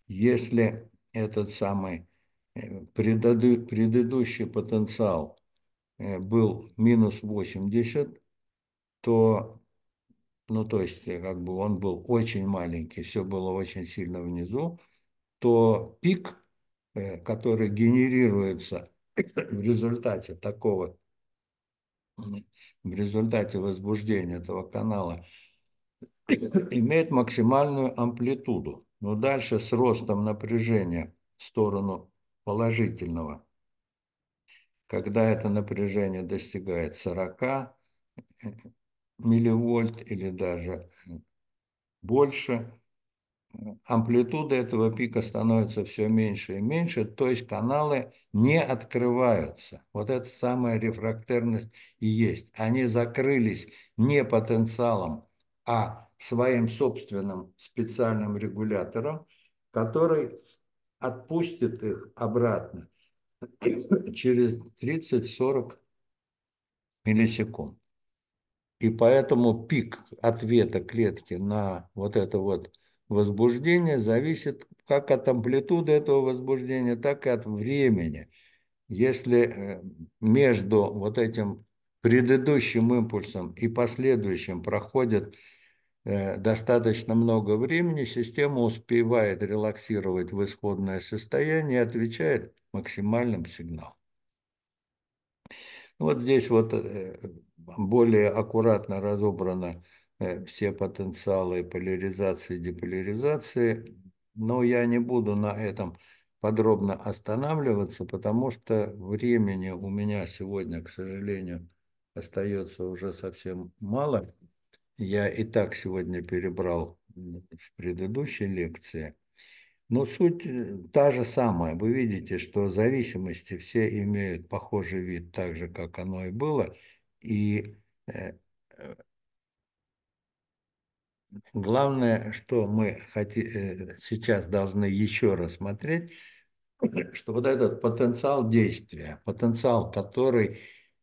Если этот самый предыдущий потенциал э, был минус 80, то, ну то есть э, как бы он был очень маленький, все было очень сильно внизу, то пик, э, который генерируется в результате такого, в результате возбуждения этого канала, имеет максимальную амплитуду. Но дальше с ростом напряжения в сторону положительного. Когда это напряжение достигает 40 милливольт или даже больше, амплитуда этого пика становится все меньше и меньше, то есть каналы не открываются. Вот эта самая рефрактерность и есть. Они закрылись не потенциалом, а своим собственным специальным регулятором, который отпустит их обратно [clears throat] через 30-40 миллисекунд. И поэтому пик ответа клетки на вот это вот возбуждение зависит как от амплитуды этого возбуждения, так и от времени. Если э, между вот этим предыдущим импульсом и последующим проходит Э, достаточно много времени, система успевает релаксировать в исходное состояние и отвечает максимальным сигналом. Вот здесь вот э, более аккуратно разобраны э, все потенциалы поляризации и деполяризации, но я не буду на этом подробно останавливаться, потому что времени у меня сегодня, к сожалению, остается уже совсем мало я и так сегодня перебрал в предыдущей лекции. Но суть э, та же самая. Вы видите, что зависимости все имеют похожий вид, так же, как оно и было. И э, э, главное, что мы сейчас должны еще рассмотреть, [clears throat] что вот этот потенциал действия, потенциал, который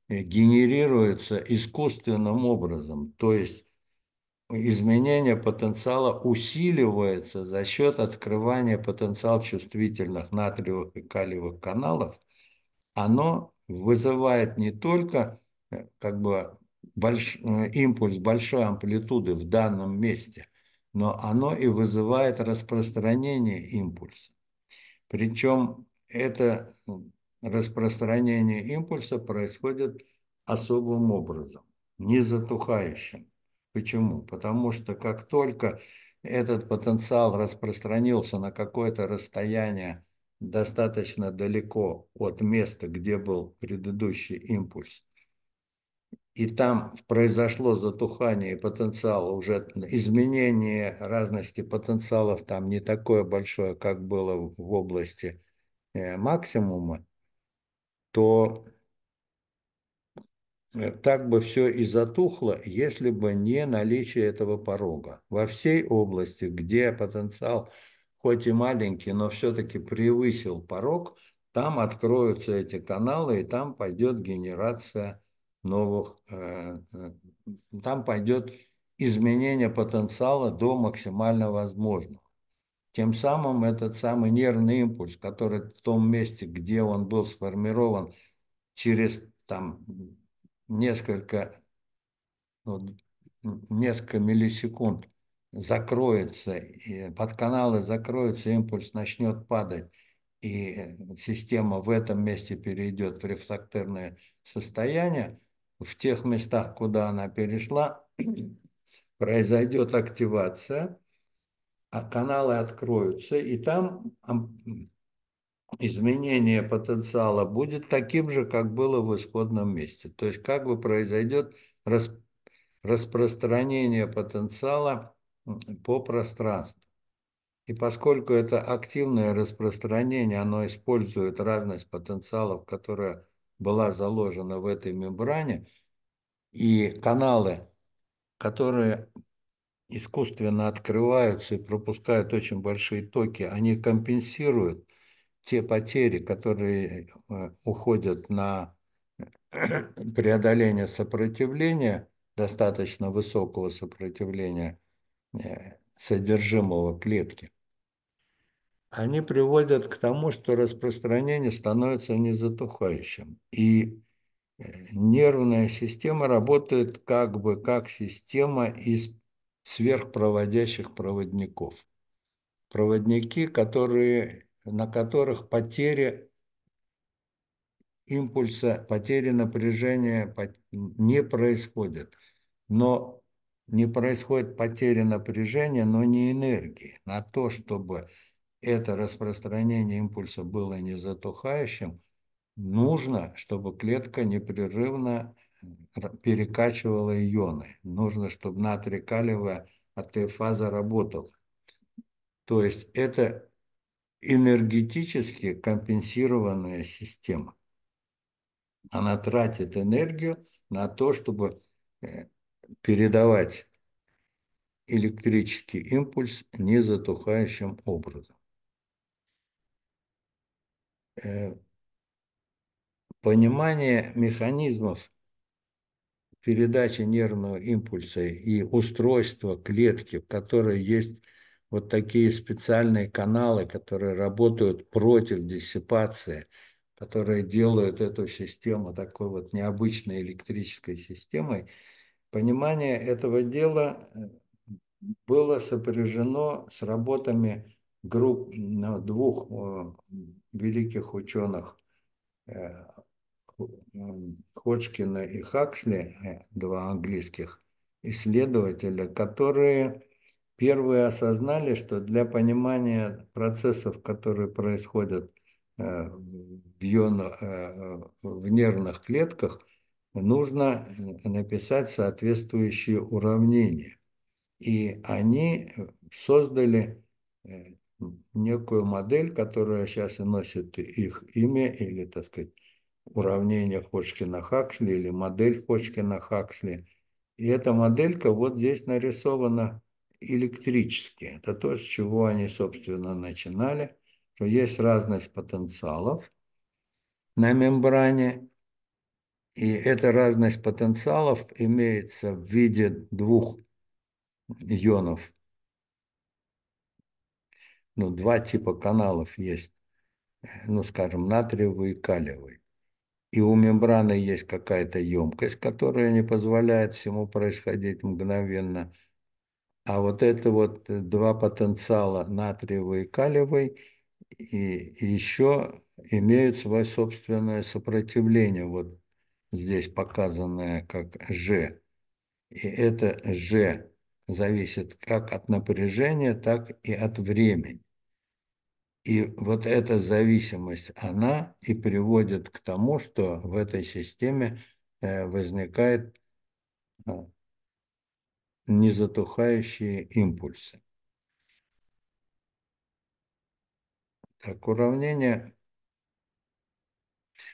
генерируется искусственным образом, то есть изменение потенциала усиливается за счет открывания потенциал чувствительных натриевых и калиевых каналов, оно вызывает не только э, как бы больш... Э, импульс большой амплитуды в данном месте, но оно и вызывает распространение импульса. Причем это распространение импульса происходит особым образом, не затухающим. Почему? Потому что как только этот потенциал распространился на какое-то расстояние достаточно далеко от места, где был предыдущий импульс, и там произошло затухание потенциала, уже изменение разности потенциалов там не такое большое, как было в области э, максимума, то Э, так бы все и затухло, если бы не наличие этого порога. Во всей области, где потенциал хоть и маленький, но все-таки превысил порог, там откроются эти каналы, и там пойдет генерация новых, э, э, там пойдет изменение потенциала до максимально возможного. Тем самым этот самый нервный импульс, который в том месте, где он был сформирован через там несколько, вот, ну, несколько миллисекунд закроется, и под каналы закроется импульс начнет падать, и э, система в этом месте перейдет в рефрактерное состояние, в тех местах, куда она перешла, [clears throat] произойдет активация, а каналы откроются, и там изменение потенциала будет таким же, как было в исходном месте. То есть как бы произойдет расп распространение потенциала по пространству. И поскольку это активное распространение, оно использует разность потенциалов, которая была заложена в этой мембране, и каналы, которые искусственно открываются и пропускают очень большие токи, они компенсируют те потери, которые э, уходят на э, преодоление сопротивления, достаточно высокого сопротивления э, содержимого клетки, они приводят к тому, что распространение становится незатухающим. И нервная система работает как бы как система из сверхпроводящих проводников. Проводники, которые на которых потери импульса, потери напряжения не происходят. Но не происходит потери напряжения, но не энергии. На то, чтобы это распространение импульса было не затухающим, нужно, чтобы клетка непрерывно э, перекачивала ионы. Нужно, чтобы натрий-калиевая АТФаза работала. То есть это энергетически компенсированная система. Она тратит энергию на то, чтобы э, передавать электрический импульс незатухающим образом. Э, понимание механизмов передачи нервного импульса и устройства клетки, в которой есть вот такие специальные каналы, которые работают против диссипации, которые делают эту систему такой вот необычной электрической системой, понимание этого дела э, было сопряжено с работами групп ну, двух э, великих ученых э, Ходжкина и Хаксли, два английских исследователя, которые первые осознали, что для понимания процессов, которые происходят э, в, йон, э, в нервных клетках, нужно э, написать соответствующие уравнения. И они создали некую модель, которая сейчас и носит их имя, или, так сказать, уравнение Ходжкина-Хаксли, или модель Ходжкина-Хаксли. И эта моделька вот здесь нарисована электрические. Это то, с чего они, собственно, начинали. Что есть разность потенциалов на мембране. И эта разность потенциалов имеется в виде двух ионов. Ну, два типа каналов есть. Ну, скажем, натриевый и калиевый. И у мембраны есть какая-то емкость, которая не позволяет всему происходить мгновенно. А вот это вот э, два потенциала, натриевый и калиевый, и еще имеют свое собственное сопротивление, вот здесь показанное как G. И это G зависит как от напряжения, так и от времени. И вот эта зависимость, она и приводит к тому, что в этой системе э, возникает э, незатухающие импульсы. Так, уравнение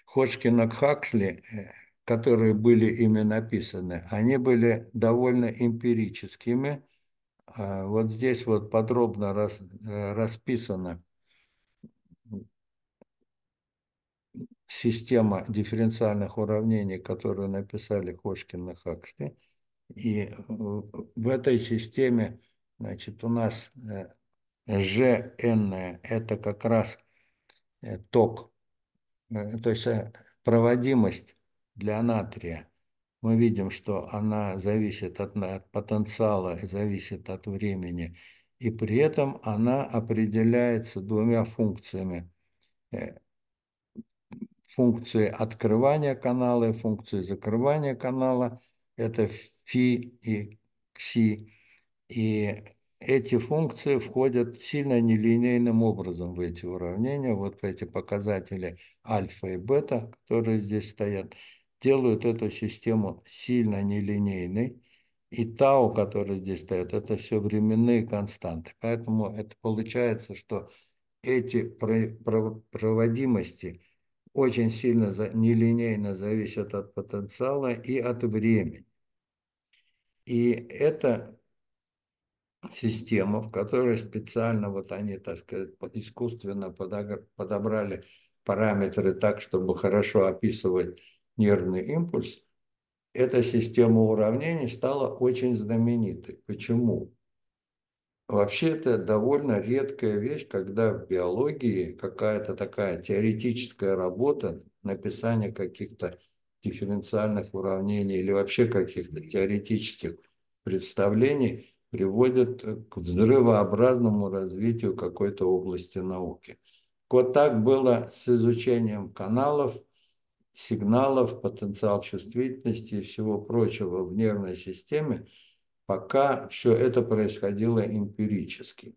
Ходжкина-Хаксли, э, которые были ими написаны, они были довольно эмпирическими. А вот здесь вот подробно рас, э, расписано, система дифференциальных уравнений, которую написали Хошкин и Хаксли. И в этой системе, значит, у нас ЖН э, – это как раз э, ток, э, то есть проводимость для натрия. Мы видим, что она зависит от, от потенциала, зависит от времени, и при этом она определяется двумя функциями. Функции открывания канала и функции закрывания канала – это фи и кси. И эти функции входят сильно нелинейным образом в эти уравнения. Вот эти показатели альфа и бета, которые здесь стоят, делают эту систему сильно нелинейной. И тау, который здесь стоит, это все временные константы. Поэтому это получается, что эти проводимости очень сильно нелинейно зависят от потенциала и от времени. И это система, в которой специально вот они, так сказать, искусственно подобрали параметры так, чтобы хорошо описывать нервный импульс, эта система уравнений стала очень знаменитой. Почему? Вообще это довольно редкая вещь, когда в биологии какая-то такая теоретическая работа, написание каких-то дифференциальных уравнений или вообще каких-то теоретических представлений приводят к взрывообразному развитию какой-то области науки. Вот так было с изучением каналов, сигналов, потенциал чувствительности и всего прочего в нервной системе, пока все это происходило эмпирически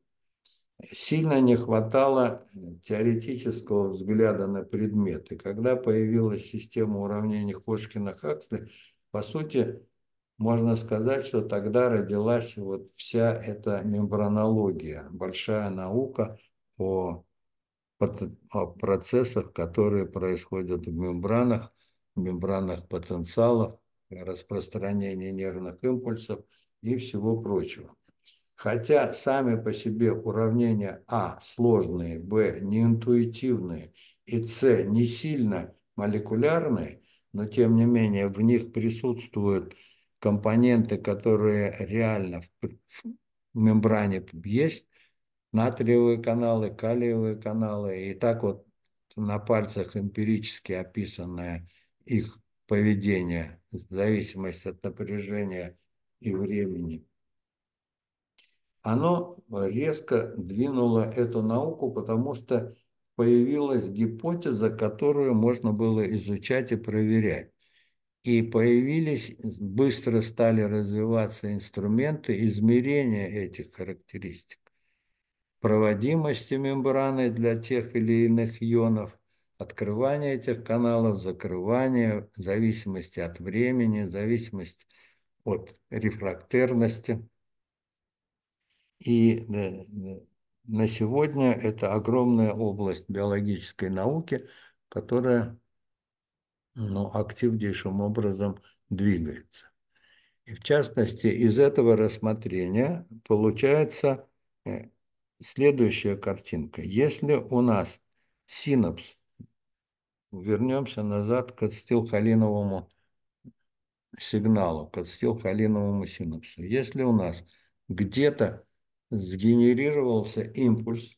сильно не хватало э, теоретического взгляда на предмет и Когда появилась система уравнений Кошкина-Хаксли, по сути, можно сказать, что тогда родилась вот вся эта мембранология, большая наука о, о процессах, которые происходят в мембранах, мембранах потенциалов, распространении нервных импульсов и всего прочего. Хотя сами по себе уравнения А сложные, Б неинтуитивные и С не сильно молекулярные, но тем не менее в них присутствуют компоненты, которые реально в мембране есть, натриевые каналы, калиевые каналы, и так вот на пальцах эмпирически описанное их поведение, в зависимости от напряжения и времени – оно резко двинуло эту науку, потому что появилась гипотеза, которую можно было изучать и проверять. И появились, быстро стали развиваться инструменты измерения этих характеристик. Проводимости мембраны для тех или иных ионов, открывание этих каналов, закрывание, в зависимости от времени, в зависимости от рефрактерности. И э, на сегодня это огромная область биологической науки, которая ну, активнейшим образом двигается. И в частности, из этого рассмотрения получается э, следующая картинка. Если у нас синапс, вернемся назад к стилхолиновому сигналу, к стилхолиновому синапсу. Если у нас где-то сгенерировался импульс,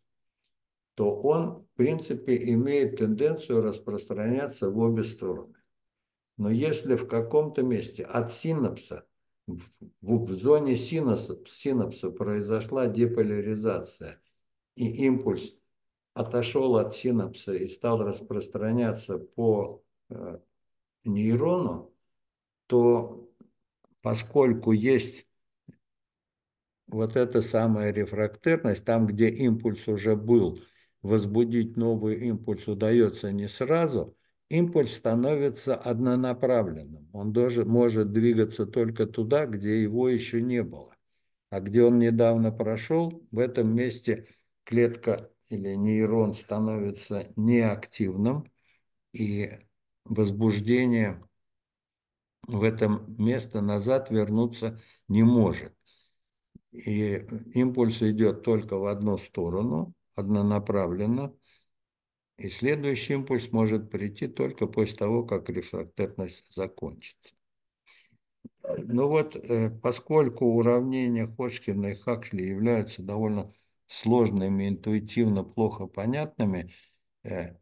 то он, в принципе, имеет тенденцию распространяться в обе стороны. Но если в каком-то месте от синапса, в, в, зоне синапса, синапса произошла деполяризация, и импульс отошел от синапса и стал распространяться по э, нейрону, то поскольку есть вот эта самая рефрактерность, там, где импульс уже был, возбудить новый импульс удается не сразу, импульс становится однонаправленным. Он даже может двигаться только туда, где его еще не было. А где он недавно прошел, в этом месте клетка или нейрон становится неактивным, и возбуждение в этом место назад вернуться не может. И импульс идет только в одну сторону, однонаправленно. И следующий импульс может прийти только после того, как рефрактерность закончится. Ну вот, э, поскольку уравнения Ходжкина и Хаксли являются довольно сложными, интуитивно плохо понятными, э,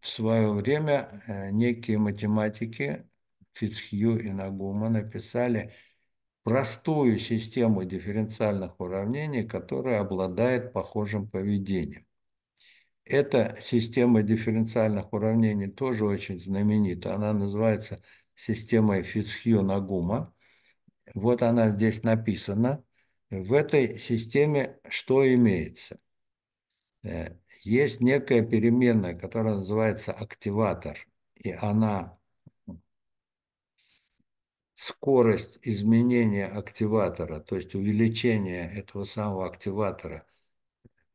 в свое время э, некие математики Фицхью и Нагума написали простую систему дифференциальных уравнений, которая обладает похожим поведением. Эта система дифференциальных уравнений тоже очень знаменита. Она называется системой Фицхью-Нагума. Вот она здесь написана. В этой системе что имеется? Э, есть некая переменная, которая называется активатор, и она скорость изменения активатора, то есть увеличение этого самого активатора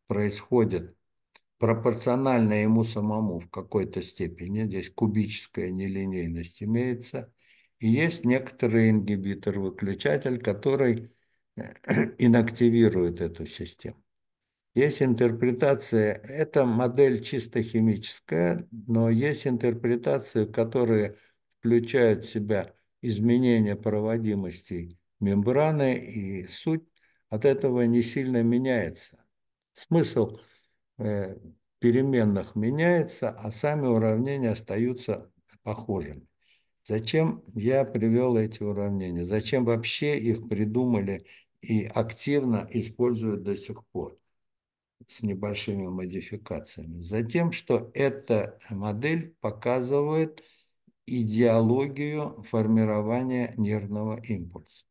происходит пропорционально ему самому в какой-то степени. Здесь кубическая нелинейность имеется. И есть некоторый ингибитор-выключатель, который э, [clears throat] инактивирует эту систему. Есть интерпретация, это модель чисто химическая, но есть интерпретации, которые включают в себя изменение проводимости мембраны, и суть от этого не сильно меняется. Смысл э, переменных меняется, а сами уравнения остаются похожими. Зачем я привел эти уравнения? Зачем вообще их придумали и активно используют до сих пор с небольшими модификациями? Затем, что эта модель показывает идеологию формирования нервного импульса.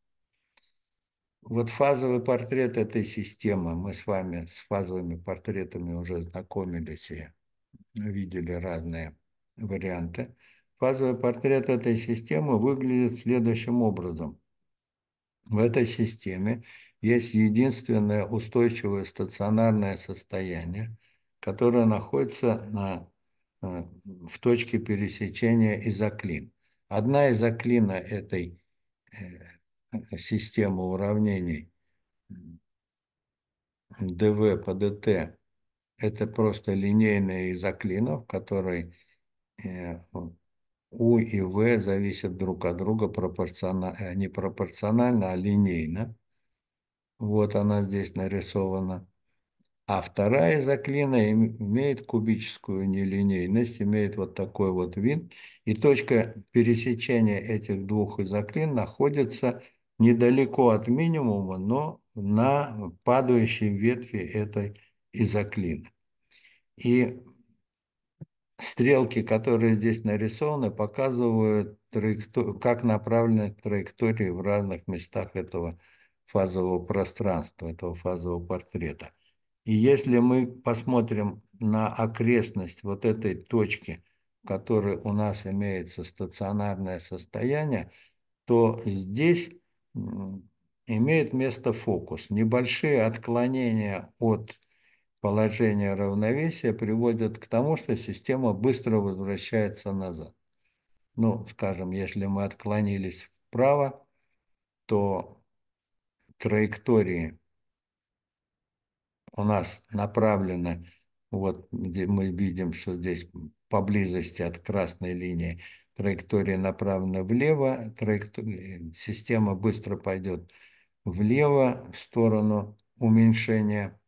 Вот фазовый портрет этой системы, мы с вами с фазовыми портретами уже знакомились и видели разные варианты. Фазовый портрет этой системы выглядит следующим образом. В этой системе есть единственное устойчивое стационарное состояние, которое находится на Э, в точке пересечения изоклин. Одна изоклина этой э, системы уравнений dv по dt это просто линейная изоклина, в которой u э, и v зависят друг от друга пропорционально, не пропорционально, а линейно. Вот она здесь нарисована. А вторая заклина имеет кубическую нелинейность, имеет вот такой вот вид. И точка пересечения этих двух изоклин находится недалеко от минимума, но на падающей ветви этой изоклины. И стрелки, которые здесь нарисованы, показывают, траекторию, как направлены траектории в разных местах этого фазового пространства, этого фазового портрета. И если мы посмотрим на окрестность вот этой точки, в которой у нас имеется стационарное состояние, то здесь имеет место фокус. Небольшие отклонения от положения равновесия приводят к тому, что система быстро возвращается назад. Ну, скажем, если мы отклонились вправо, то траектории у нас направлено, вот где мы видим, что здесь поблизости от красной линии траектория направлена влево, траектория, система быстро пойдет влево в сторону уменьшения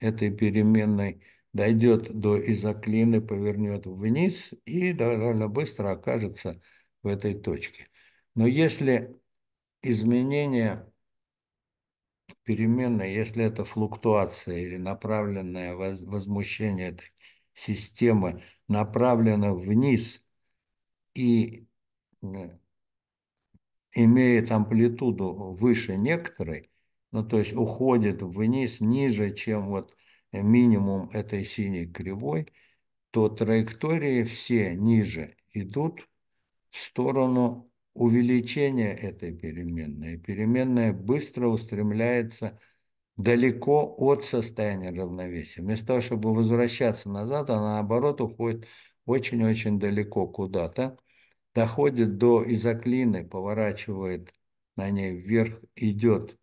этой переменной, дойдет до изоклины, повернет вниз и довольно быстро окажется в этой точке. Но если изменение переменной, если это флуктуация или направленное воз возмущение этой системы, направлено вниз и имеет амплитуду выше некоторой, ну то есть уходит вниз ниже, чем вот минимум этой синей кривой, то траектории все ниже идут в сторону увеличение этой переменной. Переменная быстро устремляется далеко от состояния равновесия. Вместо того, чтобы возвращаться назад, она наоборот уходит очень-очень далеко куда-то, доходит до изоклины, поворачивает на ней вверх, идет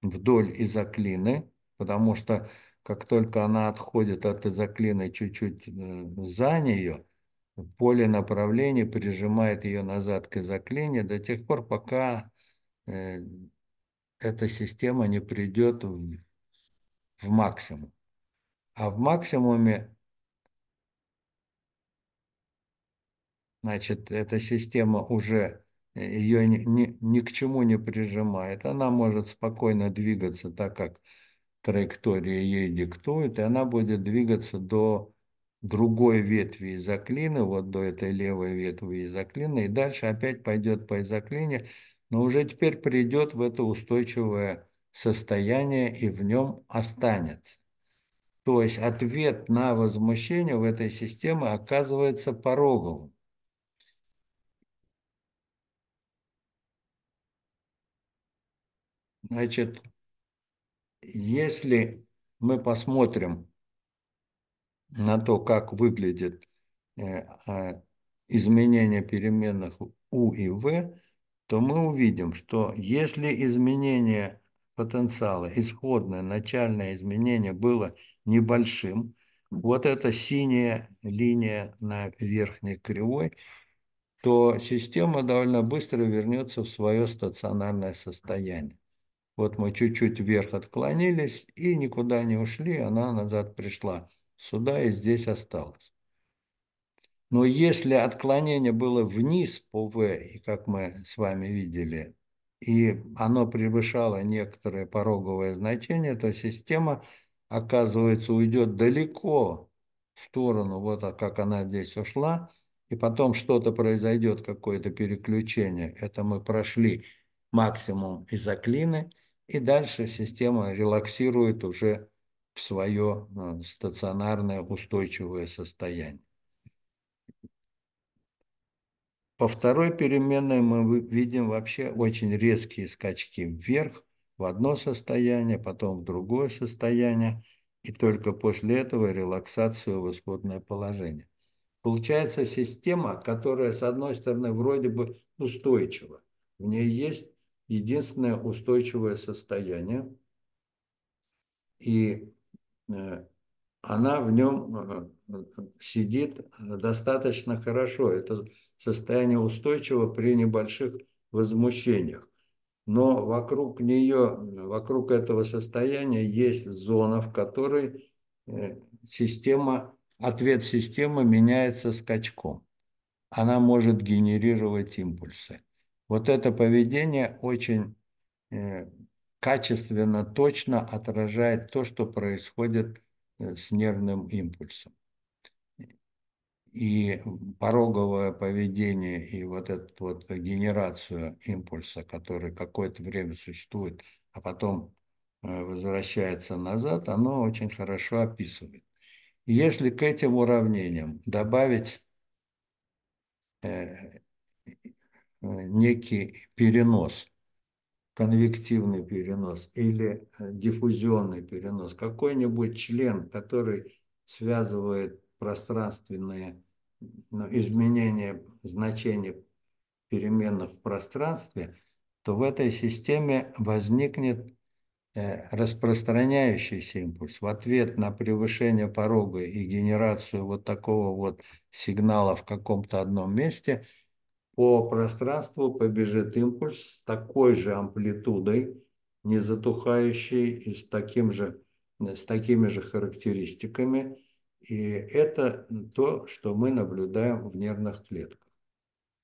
вдоль изоклины, потому что как только она отходит от изоклины чуть-чуть э, за нее, поле направления, прижимает ее назад к заклинию до тех пор, пока э, эта система не придет в, в максимум. А в максимуме, значит, эта система уже э, ее ни, ни, ни к чему не прижимает. Она может спокойно двигаться так, как траектория ей диктует, и она будет двигаться до другой ветви изоклина, вот до этой левой ветви изоклина, и дальше опять пойдет по изоклине, но уже теперь придет в это устойчивое состояние и в нем останется. То есть ответ на возмущение в этой системе оказывается пороговым. Значит, если мы посмотрим на то, как выглядят э, а, изменения переменных U и V, то мы увидим, что если изменение потенциала, исходное, начальное изменение было небольшим, вот эта синяя линия на верхней кривой, то система довольно быстро вернется в свое стационарное состояние. Вот мы чуть-чуть вверх отклонились и никуда не ушли, она назад пришла сюда и здесь осталось. Но если отклонение было вниз по V, и как мы с вами видели, и оно превышало некоторое пороговое значение, то система, оказывается, уйдет далеко в сторону, вот как она здесь ушла, и потом что-то произойдет, какое-то переключение. Это мы прошли максимум изоклины, и дальше система релаксирует уже в свое э, стационарное устойчивое состояние. По второй переменной мы видим вообще очень резкие скачки вверх, в одно состояние, потом в другое состояние, и только после этого релаксацию в исходное положение. Получается система, которая, с одной стороны, вроде бы устойчива. В ней есть единственное устойчивое состояние. И Э, она в нем э, э, сидит достаточно хорошо. Это состояние устойчиво при небольших возмущениях. Но вокруг нее, вокруг этого состояния есть зона, в которой система, ответ системы меняется скачком. Она может генерировать импульсы. Вот это поведение очень качественно, точно отражает то, что происходит э, с нервным импульсом. И пороговое поведение и вот эту вот генерацию импульса, который какое-то время существует, а потом э, возвращается назад, оно очень хорошо описывает. если к этим уравнениям добавить э, некий перенос – конвективный перенос или э, диффузионный перенос, какой-нибудь член, который связывает пространственные ну, изменения значения переменных в пространстве, то в этой системе возникнет э, распространяющийся импульс в ответ на превышение порога и генерацию вот такого вот сигнала в каком-то одном месте – по пространству побежит импульс с такой же амплитудой, не затухающий и с, таким же, с такими же характеристиками. И это то, что мы наблюдаем в нервных клетках.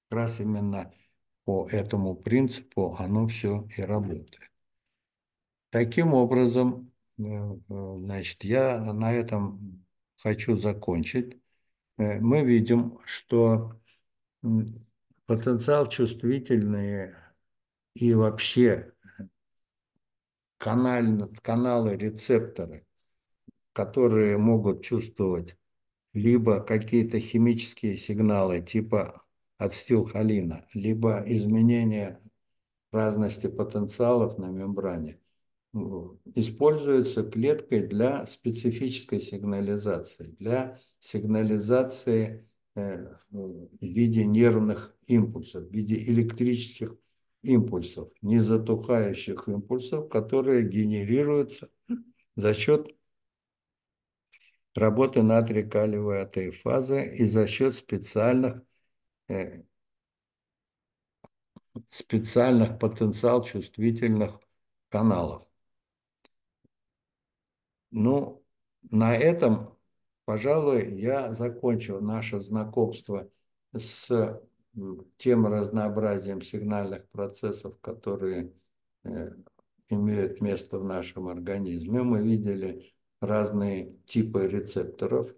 Как раз именно по этому принципу оно все и работает. Таким образом, э, э, значит, я на этом хочу закончить. Э, мы видим, что потенциал чувствительные и вообще канал, каналы, рецепторы, которые могут чувствовать либо какие-то химические сигналы типа ацетилхолина, либо изменение разности потенциалов на мембране, используются клеткой для специфической сигнализации, для сигнализации Э, в виде нервных импульсов, в виде электрических импульсов, незатухающих импульсов, которые генерируются за счет работы натрий-калиевой атеофазы и за счет специальных, э, специальных потенциал чувствительных каналов. Ну, на этом Пожалуй, я закончу наше знакомство с тем разнообразием сигнальных процессов, которые э, имеют место в нашем организме. Мы видели разные типы рецепторов,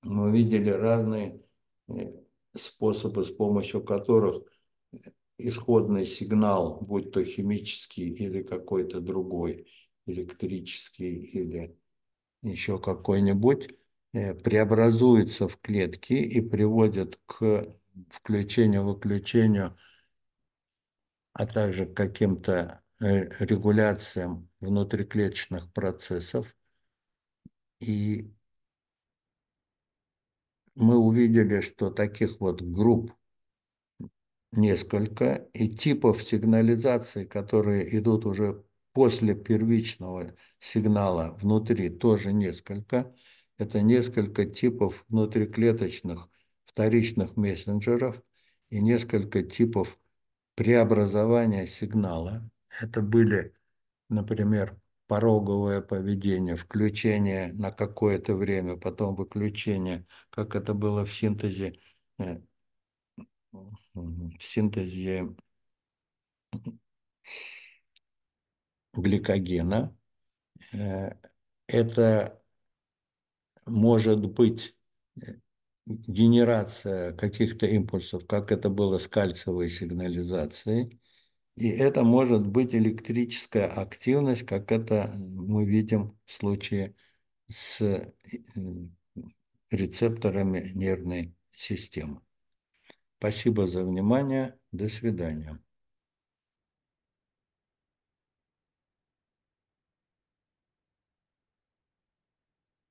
мы видели разные э, способы, с помощью которых исходный сигнал, будь то химический или какой-то другой, электрический или еще какой-нибудь, э, преобразуются в клетки и приводят к включению-выключению, а также к каким-то э, регуляциям внутриклеточных процессов. И мы увидели, что таких вот групп несколько, и типов сигнализации, которые идут уже после первичного сигнала внутри тоже несколько. Это несколько типов внутриклеточных вторичных мессенджеров и несколько типов преобразования сигнала. Это были, например, пороговое поведение, включение на какое-то время, потом выключение, как это было в синтезе, э, в синтезе гликогена. Э, это может быть э, генерация каких-то импульсов, как это было с кальциевой сигнализацией. И это может быть электрическая активность, как это мы видим в случае с э, рецепторами нервной системы. Спасибо за внимание. До свидания.